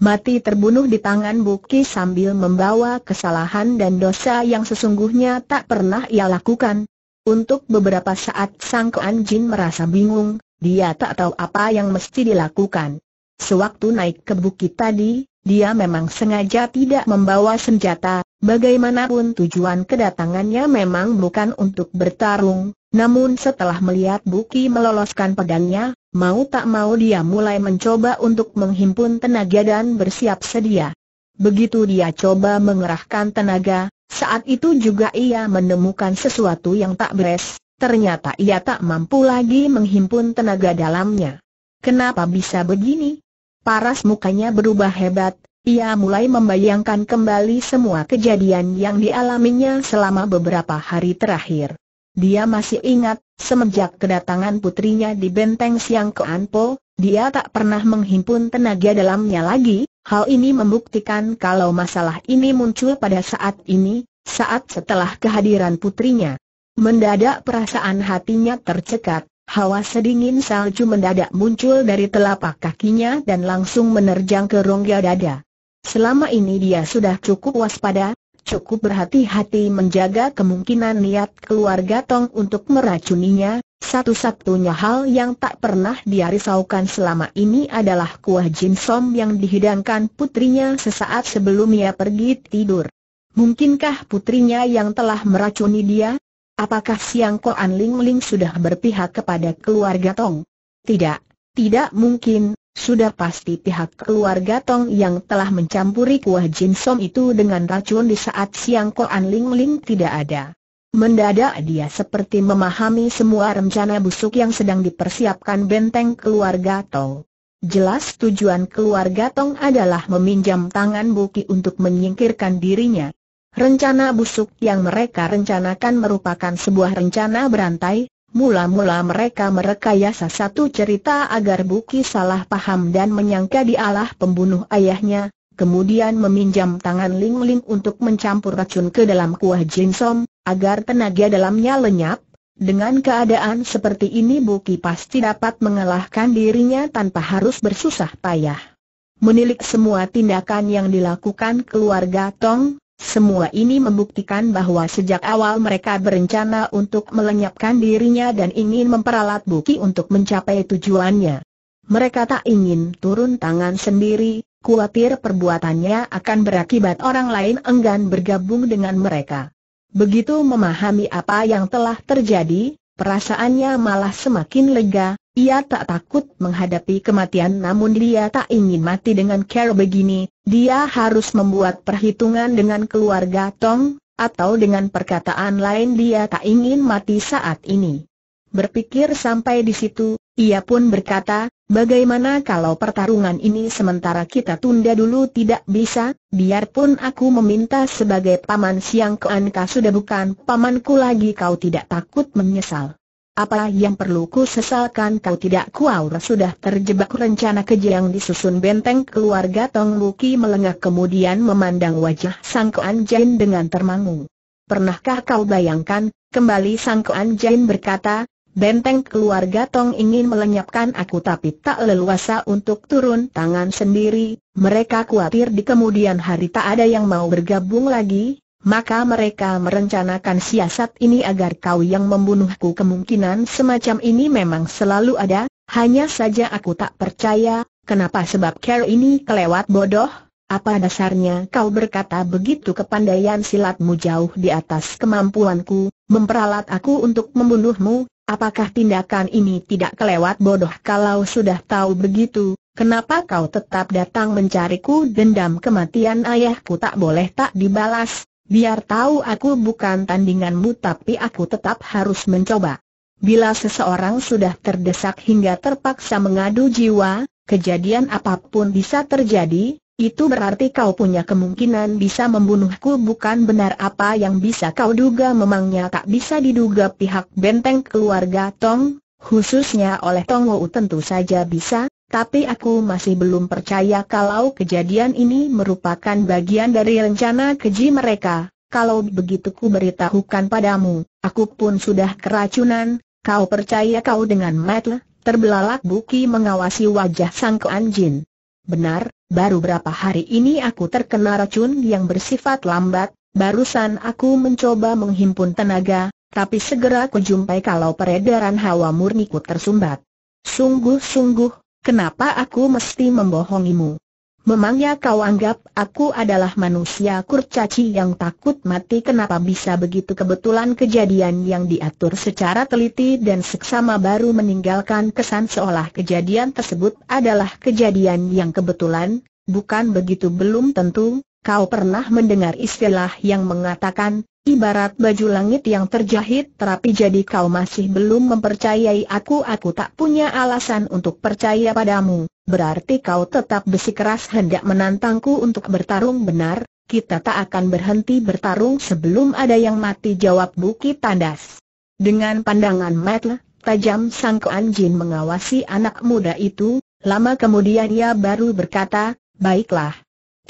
Mati terbunuh di tangan Buki sambil membawa kesalahan dan dosa yang sesungguhnya tak pernah ia lakukan. Untuk beberapa saat Sang Kuan Jin merasa bingung, dia tak tahu apa yang mesti dilakukan. Sewaktu naik ke bukit tadi, dia memang sengaja tidak membawa senjata, bagaimanapun tujuan kedatangannya memang bukan untuk bertarung, namun setelah melihat Buki meloloskan pedangnya, mau tak mau dia mulai mencoba untuk menghimpun tenaga dan bersiap sedia. Begitu dia coba mengerahkan tenaga, saat itu juga ia menemukan sesuatu yang tak beres, ternyata ia tak mampu lagi menghimpun tenaga dalamnya. Kenapa bisa begini? Paras mukanya berubah hebat, ia mulai membayangkan kembali semua kejadian yang dialaminya selama beberapa hari terakhir. Dia masih ingat, semenjak kedatangan putrinya di benteng Siang Keanpo, dia tak pernah menghimpun tenaga dalamnya lagi, hal ini membuktikan kalau masalah ini muncul pada saat ini, saat setelah kehadiran putrinya. Mendadak perasaan hatinya tercekat, Hawa sedingin salju mendadak muncul dari telapak kakinya dan langsung menerjang ke rongga dada. Selama ini dia sudah cukup waspada, cukup berhati-hati menjaga kemungkinan niat keluarga Tong untuk meracuninya, satu-satunya hal yang tak pernah dia risaukan selama ini adalah kuah jinsom yang dihidangkan putrinya sesaat sebelum ia pergi tidur. Mungkinkah putrinya yang telah meracuni dia? Apakah Siang An Ling Ling sudah berpihak kepada keluarga Tong? Tidak, tidak mungkin, sudah pasti pihak keluarga Tong yang telah mencampuri kuah Jin jinsom itu dengan racun di saat Siang An Ling Ling tidak ada. Mendadak dia seperti memahami semua rencana busuk yang sedang dipersiapkan benteng keluarga Tong. Jelas tujuan keluarga Tong adalah meminjam tangan Buki untuk menyingkirkan dirinya. Rencana busuk yang mereka rencanakan merupakan sebuah rencana berantai, mula-mula mereka merekayasa satu cerita agar Buki salah paham dan menyangka dialah pembunuh ayahnya, kemudian meminjam tangan Ling Ling untuk mencampur racun ke dalam kuah jinsom, agar tenaga dalamnya lenyap, dengan keadaan seperti ini Buki pasti dapat mengalahkan dirinya tanpa harus bersusah payah. Menilik semua tindakan yang dilakukan keluarga Tong, semua ini membuktikan bahwa sejak awal mereka berencana untuk melenyapkan dirinya dan ingin memperalat Buki untuk mencapai tujuannya. Mereka tak ingin turun tangan sendiri, khawatir perbuatannya akan berakibat orang lain enggan bergabung dengan mereka. Begitu memahami apa yang telah terjadi, perasaannya malah semakin lega, ia tak takut menghadapi kematian namun dia tak ingin mati dengan cara begini, dia harus membuat perhitungan dengan keluarga Tong, atau dengan perkataan lain dia tak ingin mati saat ini. Berpikir sampai di situ, ia pun berkata, bagaimana kalau pertarungan ini sementara kita tunda dulu tidak bisa, biarpun aku meminta sebagai paman siang keankah sudah bukan pamanku lagi kau tidak takut menyesal. Apa yang perlu ku sesalkan kau tidak kuaur sudah terjebak rencana keji yang disusun benteng keluarga Tong Luki melengah kemudian memandang wajah Sang Kuan Jin dengan termangu. Pernahkah kau bayangkan, kembali Sang Kuan Jin berkata, Benteng keluarga Tong ingin melenyapkan aku tapi tak leluasa untuk turun tangan sendiri, mereka khawatir di kemudian hari tak ada yang mau bergabung lagi, maka mereka merencanakan siasat ini agar kau yang membunuhku kemungkinan semacam ini memang selalu ada, hanya saja aku tak percaya, kenapa sebab care ini kelewat bodoh, apa dasarnya kau berkata begitu kepandaian silatmu jauh di atas kemampuanku, memperalat aku untuk membunuhmu, apakah tindakan ini tidak kelewat bodoh kalau sudah tahu begitu, Kenapa kau tetap datang mencariku dendam kematian ayahku tak boleh tak dibalas, Biar tahu aku bukan tandinganmu tapi aku tetap harus mencoba. Bila seseorang sudah terdesak hingga terpaksa mengadu jiwa, kejadian apapun bisa terjadi, itu berarti kau punya kemungkinan bisa membunuhku bukan benar apa yang bisa kau duga memangnya tak bisa diduga pihak benteng keluarga Tong, khususnya oleh Tong Wu tentu saja bisa, tapi aku masih belum percaya kalau kejadian ini merupakan bagian dari rencana keji mereka. Kalau begitu ku beritahukan padamu, aku pun sudah keracunan, kau percaya kau dengan metle? Terbelalak Buki mengawasi wajah Sang keanjin. Benar, baru berapa hari ini aku terkena racun yang bersifat lambat, barusan aku mencoba menghimpun tenaga, tapi segera kujumpai kalau peredaran hawa murniku tersumbat. Sungguh-sungguh Kenapa aku mesti membohongimu? Memangnya kau anggap aku adalah manusia kurcaci yang takut mati kenapa bisa begitu kebetulan kejadian yang diatur secara teliti dan seksama baru meninggalkan kesan seolah kejadian tersebut adalah kejadian yang kebetulan, bukan begitu belum tentu, kau pernah mendengar istilah yang mengatakan, Ibarat baju langit yang terjahit terapi jadi kau masih belum mempercayai aku Aku tak punya alasan untuk percaya padamu Berarti kau tetap bersikeras hendak menantangku untuk bertarung benar Kita tak akan berhenti bertarung sebelum ada yang mati jawab Bukit Tandas Dengan pandangan mata tajam Sang Kuan Jin mengawasi anak muda itu Lama kemudian ia baru berkata, baiklah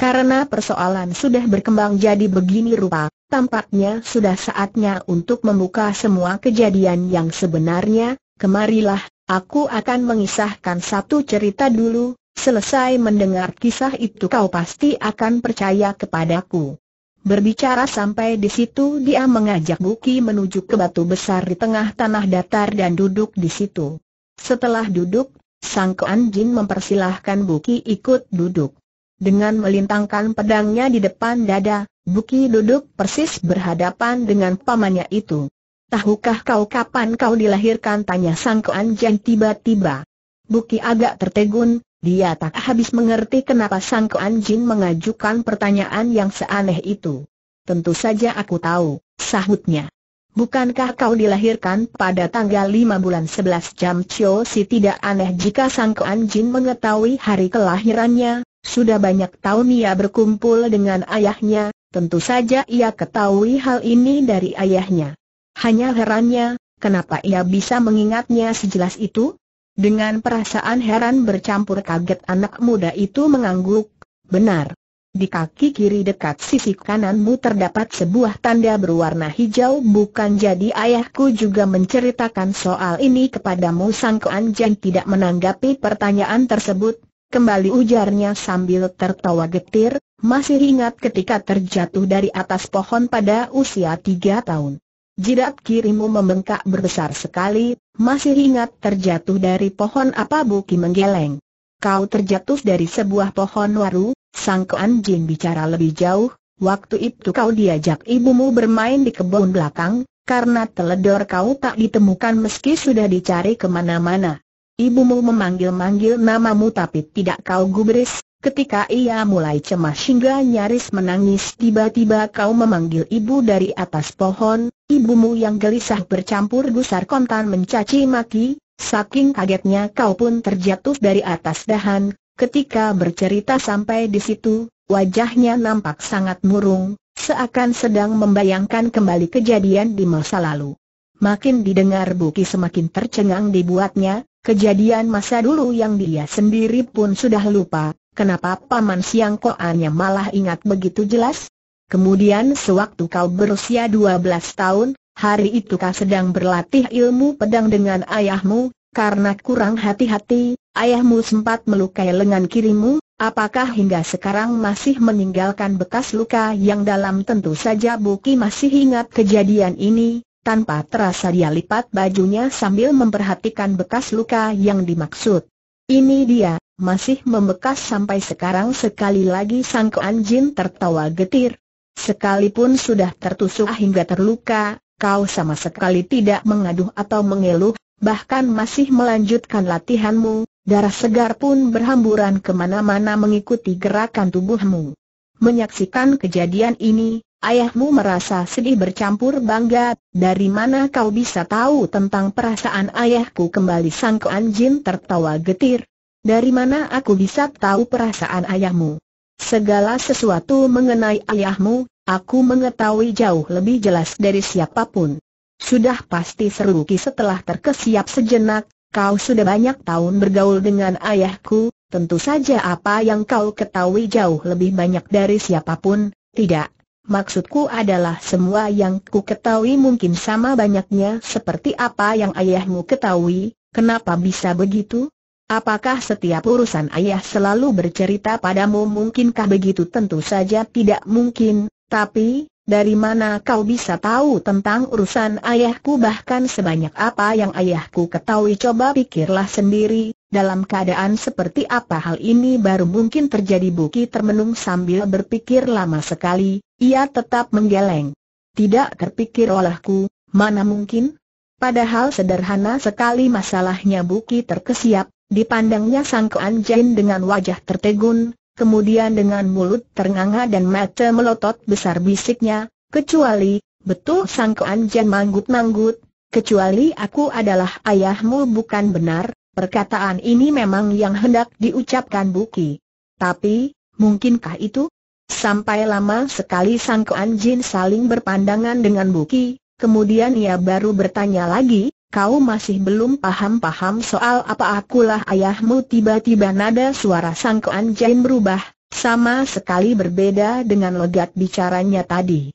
karena persoalan sudah berkembang jadi begini rupa, tampaknya sudah saatnya untuk membuka semua kejadian yang sebenarnya, kemarilah, aku akan mengisahkan satu cerita dulu, selesai mendengar kisah itu kau pasti akan percaya kepadaku. Berbicara sampai di situ dia mengajak Buki menuju ke batu besar di tengah tanah datar dan duduk di situ. Setelah duduk, Sang Kuan Jin mempersilahkan Buki ikut duduk. Dengan melintangkan pedangnya di depan dada, Buki duduk persis berhadapan dengan pamannya itu. Tahukah kau kapan kau dilahirkan? Tanya Sang Keanjian tiba-tiba. Buki agak tertegun, dia tak habis mengerti kenapa Sang Jin mengajukan pertanyaan yang seaneh itu. Tentu saja aku tahu, sahutnya. Bukankah kau dilahirkan pada tanggal 5 bulan 11 jam Chio Si tidak aneh jika Sang Jin mengetahui hari kelahirannya, sudah banyak tahun ia berkumpul dengan ayahnya, tentu saja ia ketahui hal ini dari ayahnya. Hanya herannya, kenapa ia bisa mengingatnya sejelas itu? Dengan perasaan heran bercampur kaget anak muda itu mengangguk, benar. Di kaki kiri dekat sisi kananmu terdapat sebuah tanda berwarna hijau bukan jadi ayahku juga menceritakan soal ini kepadamu Sang Kuan Jeng tidak menanggapi pertanyaan tersebut, Kembali ujarnya sambil tertawa getir, masih ingat ketika terjatuh dari atas pohon pada usia tiga tahun. Jidat kirimu membengkak berbesar sekali, masih ingat terjatuh dari pohon apa Buki menggeleng. Kau terjatuh dari sebuah pohon waru, sang anjing bicara lebih jauh, waktu itu kau diajak ibumu bermain di kebun belakang, karena teledor kau tak ditemukan meski sudah dicari kemana-mana ibumu memanggil-manggil namamu tapi tidak kau gubris, ketika ia mulai cemas hingga nyaris menangis tiba-tiba kau memanggil ibu dari atas pohon, ibumu yang gelisah bercampur gusar kontan mencaci maki, saking kagetnya kau pun terjatuh dari atas dahan, ketika bercerita sampai di situ, wajahnya nampak sangat murung, seakan sedang membayangkan kembali kejadian di masa lalu. Makin didengar Buki semakin tercengang dibuatnya, Kejadian masa dulu yang dia sendiri pun sudah lupa, kenapa Paman Siang Koannya malah ingat begitu jelas? Kemudian sewaktu kau berusia 12 tahun, hari itu kau sedang berlatih ilmu pedang dengan ayahmu, karena kurang hati-hati, ayahmu sempat melukai lengan kirimu, apakah hingga sekarang masih meninggalkan bekas luka yang dalam tentu saja Buki masih ingat kejadian ini, tanpa terasa dia lipat bajunya sambil memperhatikan bekas luka yang dimaksud. Ini dia, masih membekas sampai sekarang sekali lagi sang jin tertawa getir. Sekalipun sudah tertusuk hingga terluka, kau sama sekali tidak mengaduh atau mengeluh, bahkan masih melanjutkan latihanmu, darah segar pun berhamburan kemana-mana mengikuti gerakan tubuhmu. Menyaksikan kejadian ini, Ayahmu merasa sedih bercampur bangga, dari mana kau bisa tahu tentang perasaan ayahku kembali Sang Kuan tertawa getir. Dari mana aku bisa tahu perasaan ayahmu? Segala sesuatu mengenai ayahmu, aku mengetahui jauh lebih jelas dari siapapun. Sudah pasti seru Ki setelah terkesiap sejenak, kau sudah banyak tahun bergaul dengan ayahku, tentu saja apa yang kau ketahui jauh lebih banyak dari siapapun, tidak? Maksudku adalah semua yang ku ketahui mungkin sama banyaknya seperti apa yang ayahmu ketahui, kenapa bisa begitu? Apakah setiap urusan ayah selalu bercerita padamu mungkinkah begitu tentu saja tidak mungkin, tapi, dari mana kau bisa tahu tentang urusan ayahku bahkan sebanyak apa yang ayahku ketahui coba pikirlah sendiri, dalam keadaan seperti apa hal ini baru mungkin terjadi Buki termenung sambil berpikir lama sekali, ia tetap menggeleng. Tidak terpikir olehku, mana mungkin? Padahal sederhana sekali masalahnya Buki terkesiap, dipandangnya Sang Kuan dengan wajah tertegun, kemudian dengan mulut ternganga dan mata melotot besar bisiknya, kecuali, betul Sang Kuan manggut-manggut, kecuali aku adalah ayahmu bukan benar, perkataan ini memang yang hendak diucapkan Buki. Tapi, mungkinkah itu? Sampai lama sekali Sang Kuan Jin saling berpandangan dengan Buki, kemudian ia baru bertanya lagi, kau masih belum paham-paham soal apa akulah ayahmu tiba-tiba nada suara Sang Kuan Jin berubah, sama sekali berbeda dengan logat bicaranya tadi.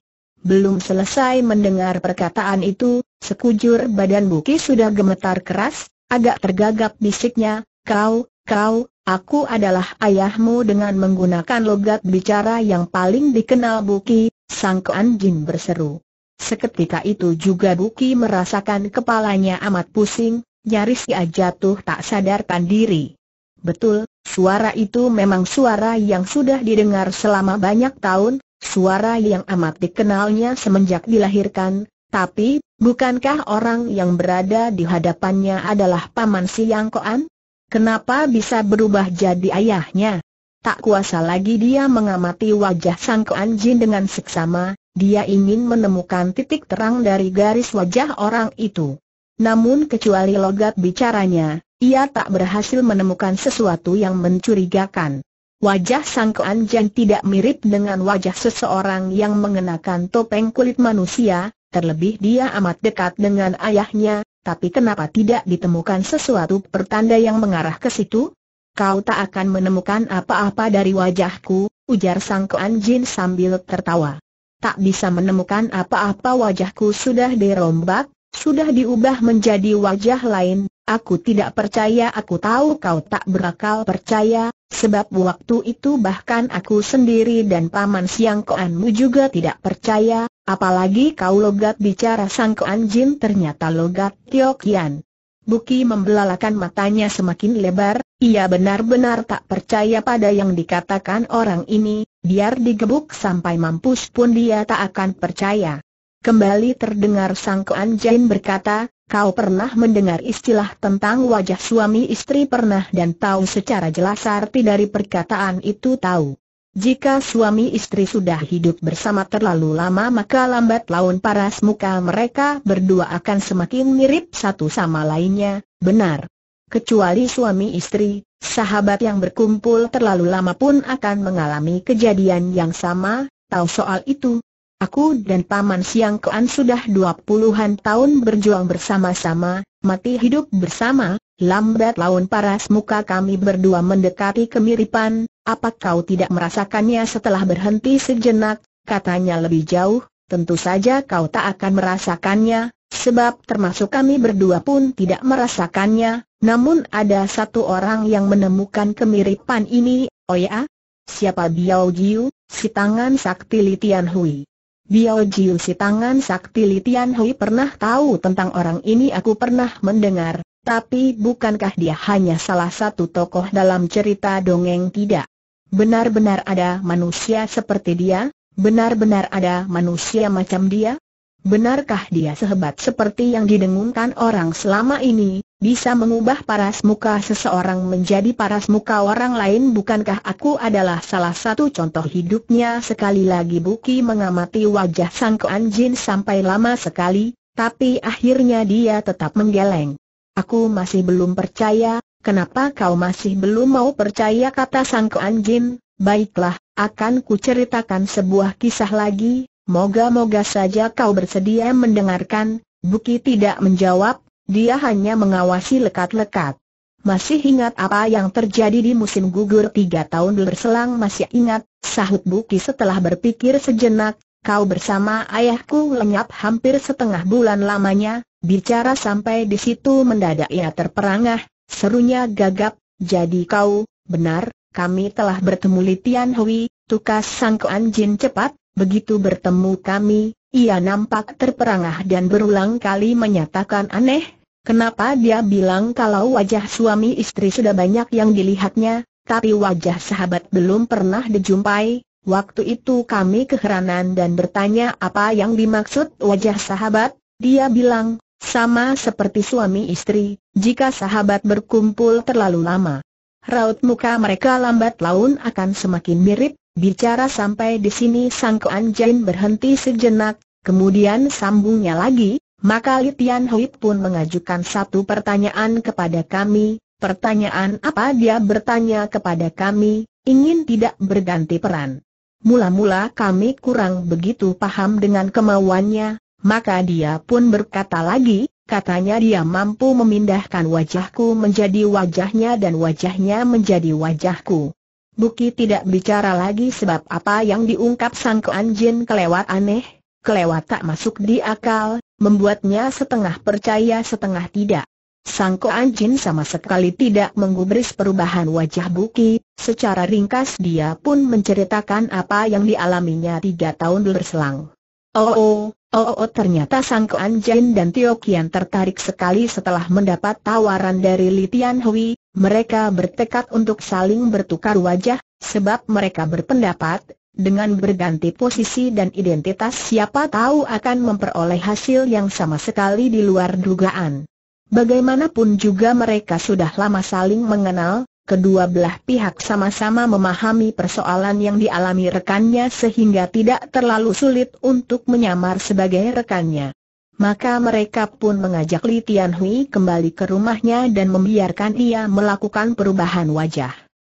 Belum selesai mendengar perkataan itu, sekujur badan Buki sudah gemetar keras, agak tergagap bisiknya, kau, kau, Aku adalah ayahmu dengan menggunakan logat bicara yang paling dikenal Buki, Sang Jin berseru. Seketika itu juga Buki merasakan kepalanya amat pusing, nyaris ia jatuh tak sadarkan diri. Betul, suara itu memang suara yang sudah didengar selama banyak tahun, suara yang amat dikenalnya semenjak dilahirkan, tapi, bukankah orang yang berada di hadapannya adalah Paman Siang Koan? Kenapa bisa berubah jadi ayahnya? Tak kuasa lagi dia mengamati wajah Sang Kuan Jin dengan seksama, dia ingin menemukan titik terang dari garis wajah orang itu. Namun kecuali logat bicaranya, ia tak berhasil menemukan sesuatu yang mencurigakan. Wajah Sang Kuan Jin tidak mirip dengan wajah seseorang yang mengenakan topeng kulit manusia, terlebih dia amat dekat dengan ayahnya, tapi kenapa tidak ditemukan sesuatu pertanda yang mengarah ke situ? Kau tak akan menemukan apa-apa dari wajahku, ujar Sang Kuan Jin sambil tertawa. Tak bisa menemukan apa-apa wajahku sudah dirombak, sudah diubah menjadi wajah lain, aku tidak percaya aku tahu kau tak berakal percaya, sebab waktu itu bahkan aku sendiri dan Paman Siang Koanmu juga tidak percaya, Apalagi kau logat bicara sangkaan jin ternyata logat Tio Kian. Buki membelalakan matanya semakin lebar, ia benar-benar tak percaya pada yang dikatakan orang ini, biar digebuk sampai mampus pun dia tak akan percaya. Kembali terdengar sangkaan jin berkata, Kau pernah mendengar istilah tentang wajah suami istri pernah dan tahu secara jelas arti dari perkataan itu tahu. Jika suami istri sudah hidup bersama terlalu lama maka lambat laun paras muka mereka berdua akan semakin mirip satu sama lainnya, benar. Kecuali suami istri, sahabat yang berkumpul terlalu lama pun akan mengalami kejadian yang sama, tahu soal itu. Aku dan Paman Siang Kuan sudah dua puluhan tahun berjuang bersama-sama, mati hidup bersama, Lambat laun paras muka kami berdua mendekati kemiripan, apa kau tidak merasakannya setelah berhenti sejenak, katanya lebih jauh, tentu saja kau tak akan merasakannya, sebab termasuk kami berdua pun tidak merasakannya, namun ada satu orang yang menemukan kemiripan ini, oh ya? Siapa Biao Jiu, si tangan sakti Li Tian Hui? Biao Jiu si tangan sakti Li Tian Hui pernah tahu tentang orang ini aku pernah mendengar, tapi bukankah dia hanya salah satu tokoh dalam cerita dongeng tidak? Benar-benar ada manusia seperti dia? Benar-benar ada manusia macam dia? Benarkah dia sehebat seperti yang didengungkan orang selama ini, bisa mengubah paras muka seseorang menjadi paras muka orang lain bukankah aku adalah salah satu contoh hidupnya sekali lagi Buki mengamati wajah sang keanjin sampai lama sekali, tapi akhirnya dia tetap menggeleng. Aku masih belum percaya, kenapa kau masih belum mau percaya kata sang Jin? baiklah, akan kuceritakan sebuah kisah lagi, moga-moga saja kau bersedia mendengarkan, Buki tidak menjawab, dia hanya mengawasi lekat-lekat. Masih ingat apa yang terjadi di musim gugur tiga tahun berselang masih ingat, sahut Buki setelah berpikir sejenak, kau bersama ayahku lenyap hampir setengah bulan lamanya, Bicara sampai di situ mendadak ia terperangah, serunya gagap, jadi kau, benar, kami telah bertemu Litian Hui, tukas sang Kuan Jin cepat, begitu bertemu kami, ia nampak terperangah dan berulang kali menyatakan aneh, kenapa dia bilang kalau wajah suami istri sudah banyak yang dilihatnya, tapi wajah sahabat belum pernah dijumpai, Waktu itu kami keheranan dan bertanya apa yang dimaksud wajah sahabat, dia bilang, sama seperti suami istri, jika sahabat berkumpul terlalu lama, raut muka mereka lambat laun akan semakin mirip. Bicara sampai di sini Sang Kuan Jin berhenti sejenak, kemudian sambungnya lagi, maka Li Tian Hui pun mengajukan satu pertanyaan kepada kami, pertanyaan apa dia bertanya kepada kami, ingin tidak berganti peran. Mula-mula kami kurang begitu paham dengan kemauannya, maka dia pun berkata lagi, katanya dia mampu memindahkan wajahku menjadi wajahnya dan wajahnya menjadi wajahku. Buki tidak bicara lagi sebab apa yang diungkap sang Anjin kelewat aneh, kelewat tak masuk di akal, membuatnya setengah percaya setengah tidak. Sangko Anjin sama sekali tidak menggubris perubahan wajah Buki, secara ringkas dia pun menceritakan apa yang dialaminya tiga tahun berselang. Oh, oh Oh, oh, oh ternyata Sang Kuan Jin dan Tio Kian tertarik sekali setelah mendapat tawaran dari Li Tian Hui, mereka bertekad untuk saling bertukar wajah, sebab mereka berpendapat, dengan berganti posisi dan identitas siapa tahu akan memperoleh hasil yang sama sekali di luar dugaan. Bagaimanapun juga mereka sudah lama saling mengenal, kedua belah pihak sama-sama memahami persoalan yang dialami rekannya sehingga tidak terlalu sulit untuk menyamar sebagai rekannya. Maka mereka pun mengajak Li Tianhui kembali ke rumahnya dan membiarkan ia melakukan perubahan wajah.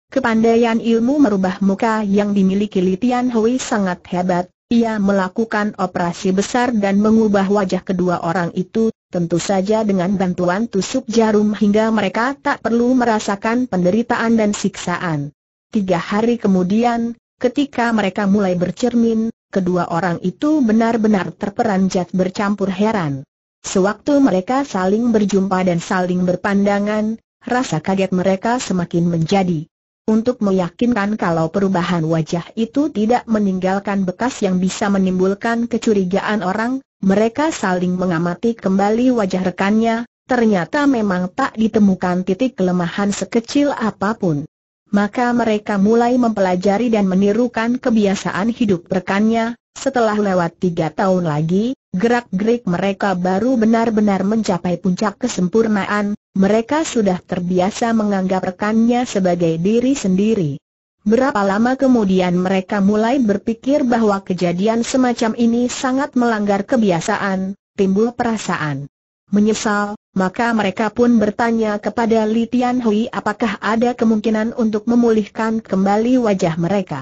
Kepandaian ilmu merubah muka yang dimiliki Li Tianhui sangat hebat, ia melakukan operasi besar dan mengubah wajah kedua orang itu tentu saja dengan bantuan tusuk jarum hingga mereka tak perlu merasakan penderitaan dan siksaan. Tiga hari kemudian, ketika mereka mulai bercermin, kedua orang itu benar-benar terperanjat bercampur heran. Sewaktu mereka saling berjumpa dan saling berpandangan, rasa kaget mereka semakin menjadi untuk meyakinkan kalau perubahan wajah itu tidak meninggalkan bekas yang bisa menimbulkan kecurigaan orang, mereka saling mengamati kembali wajah rekannya, ternyata memang tak ditemukan titik kelemahan sekecil apapun. Maka mereka mulai mempelajari dan menirukan kebiasaan hidup rekannya, setelah lewat tiga tahun lagi, gerak-gerik mereka baru benar-benar mencapai puncak kesempurnaan, mereka sudah terbiasa menganggap rekannya sebagai diri sendiri. Berapa lama kemudian mereka mulai berpikir bahwa kejadian semacam ini sangat melanggar kebiasaan, timbul perasaan menyesal, maka mereka pun bertanya kepada Li Tian Hui apakah ada kemungkinan untuk memulihkan kembali wajah mereka.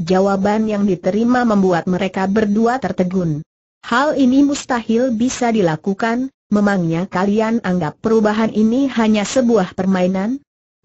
Jawaban yang diterima membuat mereka berdua tertegun. Hal ini mustahil bisa dilakukan, Memangnya kalian anggap perubahan ini hanya sebuah permainan?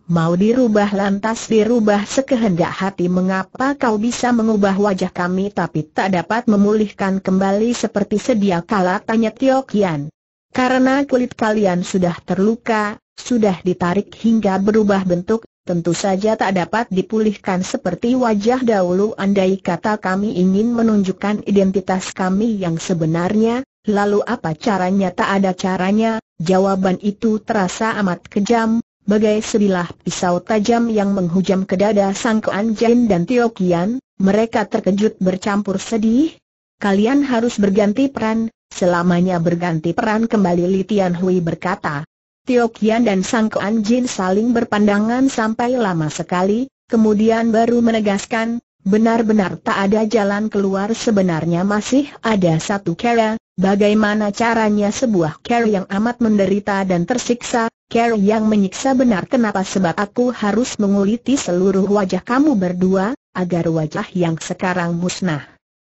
Mau dirubah lantas dirubah sekehendak hati mengapa kau bisa mengubah wajah kami tapi tak dapat memulihkan kembali seperti sedia kala tanya Tio Kian. Karena kulit kalian sudah terluka, sudah ditarik hingga berubah bentuk, tentu saja tak dapat dipulihkan seperti wajah dahulu andai kata kami ingin menunjukkan identitas kami yang sebenarnya, Lalu apa caranya tak ada caranya, jawaban itu terasa amat kejam, bagai sebilah pisau tajam yang menghujam ke dada Sang Kuan Jin dan Tio Kian, mereka terkejut bercampur sedih. Kalian harus berganti peran, selamanya berganti peran kembali Li Tian Hui berkata. Tio Kian dan Sang Kuan Jin saling berpandangan sampai lama sekali, kemudian baru menegaskan, benar-benar tak ada jalan keluar sebenarnya masih ada satu cara, Bagaimana caranya sebuah care yang amat menderita dan tersiksa, care yang menyiksa benar kenapa sebab aku harus menguliti seluruh wajah kamu berdua, agar wajah yang sekarang musnah.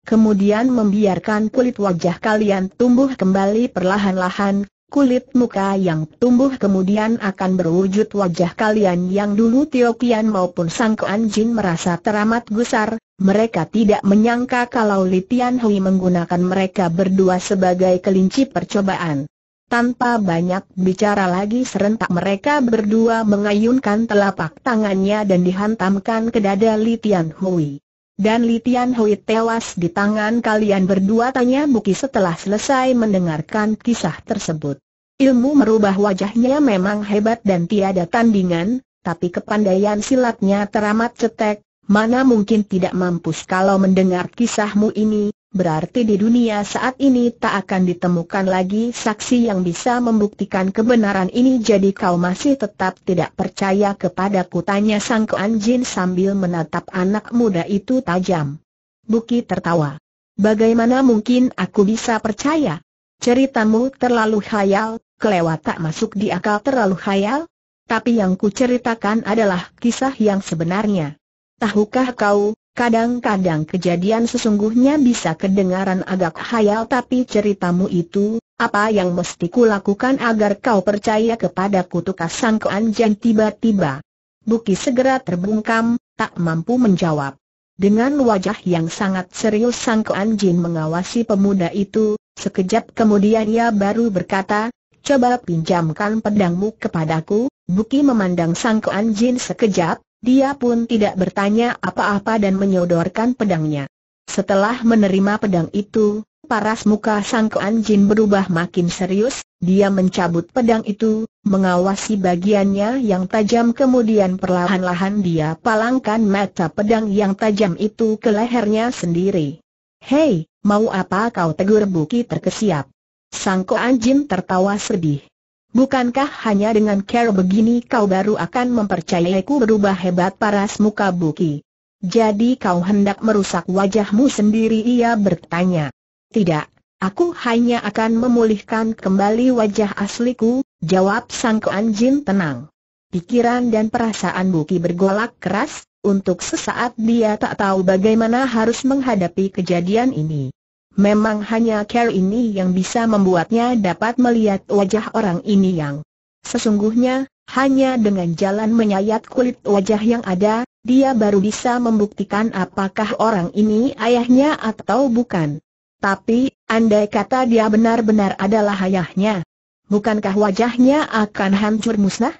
Kemudian membiarkan kulit wajah kalian tumbuh kembali perlahan-lahan, Kulit muka yang tumbuh kemudian akan berwujud wajah kalian yang dulu Tio maupun Sang Kuan Jin merasa teramat gusar, mereka tidak menyangka kalau Li Tian Hui menggunakan mereka berdua sebagai kelinci percobaan. Tanpa banyak bicara lagi serentak mereka berdua mengayunkan telapak tangannya dan dihantamkan ke dada Li Tian Hui. Dan Li Tian Hui tewas di tangan kalian berdua tanya Buki setelah selesai mendengarkan kisah tersebut. Ilmu merubah wajahnya memang hebat dan tiada tandingan, tapi kepandaian silatnya teramat cetek, mana mungkin tidak mampus kalau mendengar kisahmu ini, Berarti di dunia saat ini tak akan ditemukan lagi saksi yang bisa membuktikan kebenaran ini Jadi kau masih tetap tidak percaya kepada tanya Sang keanjin sambil menatap anak muda itu tajam Buki tertawa Bagaimana mungkin aku bisa percaya? Ceritamu terlalu khayal, kelewat tak masuk di akal terlalu khayal? Tapi yang ku ceritakan adalah kisah yang sebenarnya. Tahukah kau, Kadang-kadang kejadian sesungguhnya bisa kedengaran agak hayal tapi ceritamu itu, apa yang mesti kulakukan agar kau percaya kepada tukas sang keanjian tiba-tiba. Buki segera terbungkam, tak mampu menjawab. Dengan wajah yang sangat serius sang keanjin mengawasi pemuda itu, sekejap kemudian ia baru berkata, Coba pinjamkan pedangmu kepadaku, Buki memandang sang keanjin sekejap, dia pun tidak bertanya apa-apa dan menyodorkan pedangnya. Setelah menerima pedang itu, paras muka Sang Kuan Jin berubah makin serius, dia mencabut pedang itu, mengawasi bagiannya yang tajam kemudian perlahan-lahan dia palangkan mata pedang yang tajam itu ke lehernya sendiri. Hei, mau apa kau tegur Buki terkesiap? Sang Kuan Jin tertawa sedih. Bukankah hanya dengan care begini kau baru akan mempercayai mempercayaiku berubah hebat paras muka buki? Jadi kau hendak merusak wajahmu sendiri ia bertanya. Tidak, aku hanya akan memulihkan kembali wajah asliku, jawab sang anjing tenang. Pikiran dan perasaan Buki bergolak keras, untuk sesaat dia tak tahu bagaimana harus menghadapi kejadian ini. Memang hanya care ini yang bisa membuatnya dapat melihat wajah orang ini yang sesungguhnya, hanya dengan jalan menyayat kulit wajah yang ada, dia baru bisa membuktikan apakah orang ini ayahnya atau bukan. Tapi, andai kata dia benar-benar adalah ayahnya, bukankah wajahnya akan hancur musnah?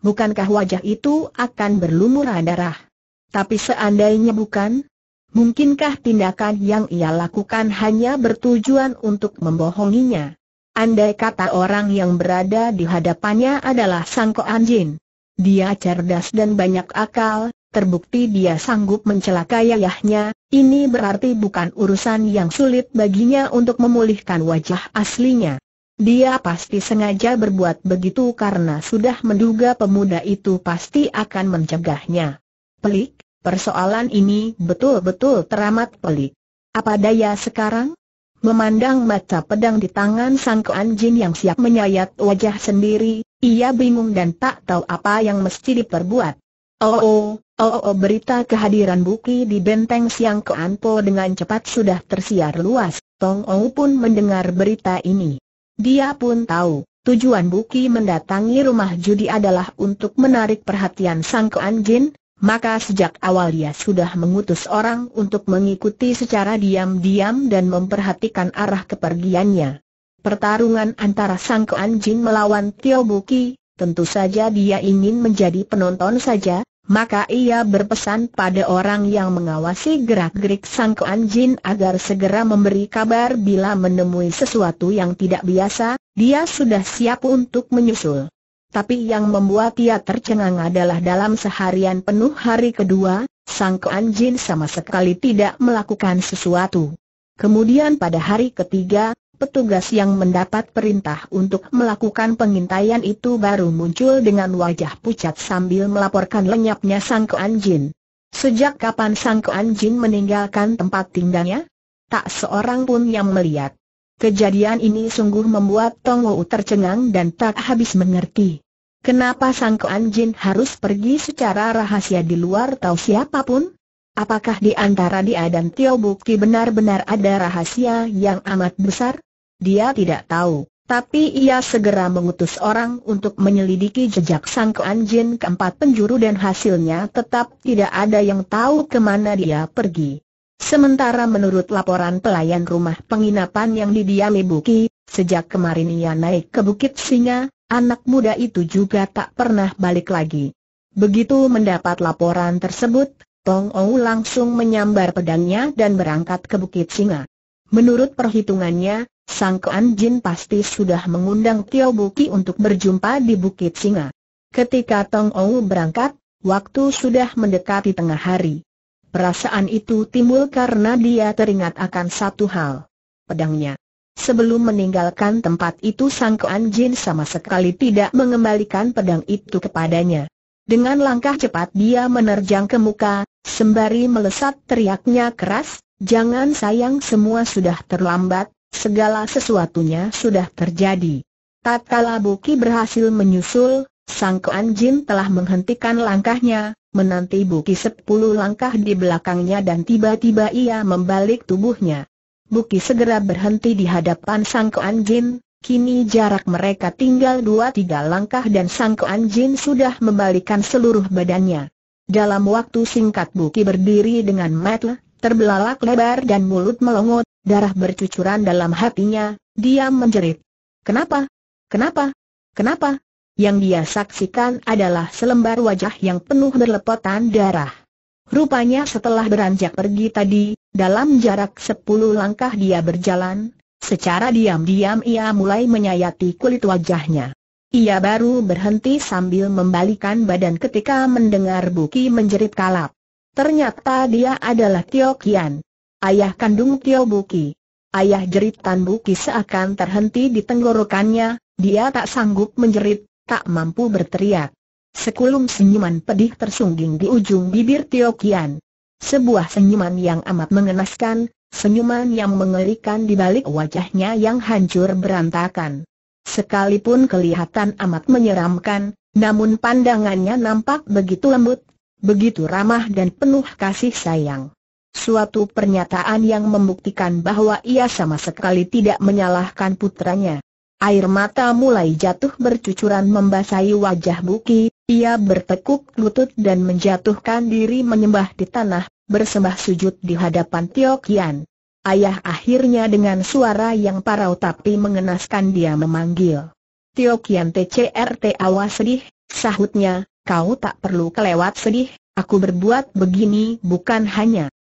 Bukankah wajah itu akan berlumuran darah? Tapi seandainya bukan, Mungkinkah tindakan yang ia lakukan hanya bertujuan untuk membohonginya? Andai kata orang yang berada di hadapannya adalah Sangko Anjin. Dia cerdas dan banyak akal, terbukti dia sanggup mencelakai ayahnya, ini berarti bukan urusan yang sulit baginya untuk memulihkan wajah aslinya. Dia pasti sengaja berbuat begitu karena sudah menduga pemuda itu pasti akan mencegahnya. Pelik, Persoalan ini betul-betul teramat pelik. Apa daya sekarang? Memandang mata pedang di tangan sang Jin yang siap menyayat wajah sendiri, ia bingung dan tak tahu apa yang mesti diperbuat. Oh oh, oh oh berita kehadiran Buki di benteng Siang Keanpo dengan cepat sudah tersiar luas, Tong Ou pun mendengar berita ini. Dia pun tahu, tujuan Buki mendatangi rumah judi adalah untuk menarik perhatian sang Jin, maka sejak awal dia sudah mengutus orang untuk mengikuti secara diam-diam dan memperhatikan arah kepergiannya. Pertarungan antara Sang Kuan melawan Tio Buki, tentu saja dia ingin menjadi penonton saja, maka ia berpesan pada orang yang mengawasi gerak-gerik Sang Kuan agar segera memberi kabar bila menemui sesuatu yang tidak biasa, dia sudah siap untuk menyusul. Tapi yang membuat ia tercengang adalah dalam seharian penuh hari kedua, Sang Kuan Jin sama sekali tidak melakukan sesuatu. Kemudian pada hari ketiga, petugas yang mendapat perintah untuk melakukan pengintaian itu baru muncul dengan wajah pucat sambil melaporkan lenyapnya Sang Kuan Jin. Sejak kapan Sang Kuan Jin meninggalkan tempat tinggalnya? Tak seorang pun yang melihat. Kejadian ini sungguh membuat Tong Wu tercengang dan tak habis mengerti. Kenapa Sang Kuan Jin harus pergi secara rahasia di luar tahu siapapun? Apakah di antara dia dan Tio Bukti benar-benar ada rahasia yang amat besar? Dia tidak tahu, tapi ia segera mengutus orang untuk menyelidiki jejak Sang Kuan Jin keempat penjuru dan hasilnya tetap tidak ada yang tahu kemana dia pergi. Sementara menurut laporan pelayan rumah penginapan yang didiami Buki, sejak kemarin ia naik ke Bukit Singa, anak muda itu juga tak pernah balik lagi. Begitu mendapat laporan tersebut, Tong Ou langsung menyambar pedangnya dan berangkat ke Bukit Singa. Menurut perhitungannya, Sang Kuan Jin pasti sudah mengundang Tio Buki untuk berjumpa di Bukit Singa. Ketika Tong Ou berangkat, waktu sudah mendekati tengah hari. Perasaan itu timbul karena dia teringat akan satu hal. Pedangnya. Sebelum meninggalkan tempat itu Sang Kuan Jin sama sekali tidak mengembalikan pedang itu kepadanya. Dengan langkah cepat dia menerjang ke muka, sembari melesat teriaknya keras, jangan sayang semua sudah terlambat, segala sesuatunya sudah terjadi. Tatkala Buki berhasil menyusul, Sang Kuan Jin telah menghentikan langkahnya, menanti Buki sepuluh langkah di belakangnya dan tiba-tiba ia membalik tubuhnya. Buki segera berhenti di hadapan Sang Kuan Jin, kini jarak mereka tinggal dua tiga langkah dan Sang Kuan Jin sudah membalikan seluruh badannya. Dalam waktu singkat Buki berdiri dengan mata, terbelalak lebar dan mulut melongot, darah bercucuran dalam hatinya, dia menjerit. Kenapa? Kenapa? Kenapa? Yang dia saksikan adalah selembar wajah yang penuh berlepotan darah. Rupanya setelah beranjak pergi tadi, dalam jarak sepuluh langkah dia berjalan, secara diam-diam ia mulai menyayati kulit wajahnya. Ia baru berhenti sambil membalikan badan ketika mendengar Buki menjerit kalap. Ternyata dia adalah Tio Kian, ayah kandung Tio Buki. Ayah jeritan Buki seakan terhenti di tenggorokannya, dia tak sanggup menjerit, tak mampu berteriak. Sekulum senyuman pedih tersungging di ujung bibir Tio Kian. Sebuah senyuman yang amat mengenaskan, senyuman yang mengerikan di balik wajahnya yang hancur berantakan. Sekalipun kelihatan amat menyeramkan, namun pandangannya nampak begitu lembut, begitu ramah dan penuh kasih sayang. Suatu pernyataan yang membuktikan bahwa ia sama sekali tidak menyalahkan putranya. Air mata mulai jatuh bercucuran membasahi wajah Buki, ia bertekuk lutut dan menjatuhkan diri menyembah di tanah, bersembah sujud di hadapan Tio Kian. Ayah akhirnya dengan suara yang parau tapi mengenaskan dia memanggil. Tio Kian TCRT awas sedih, sahutnya, kau tak perlu kelewat sedih, aku berbuat begini bukan hanya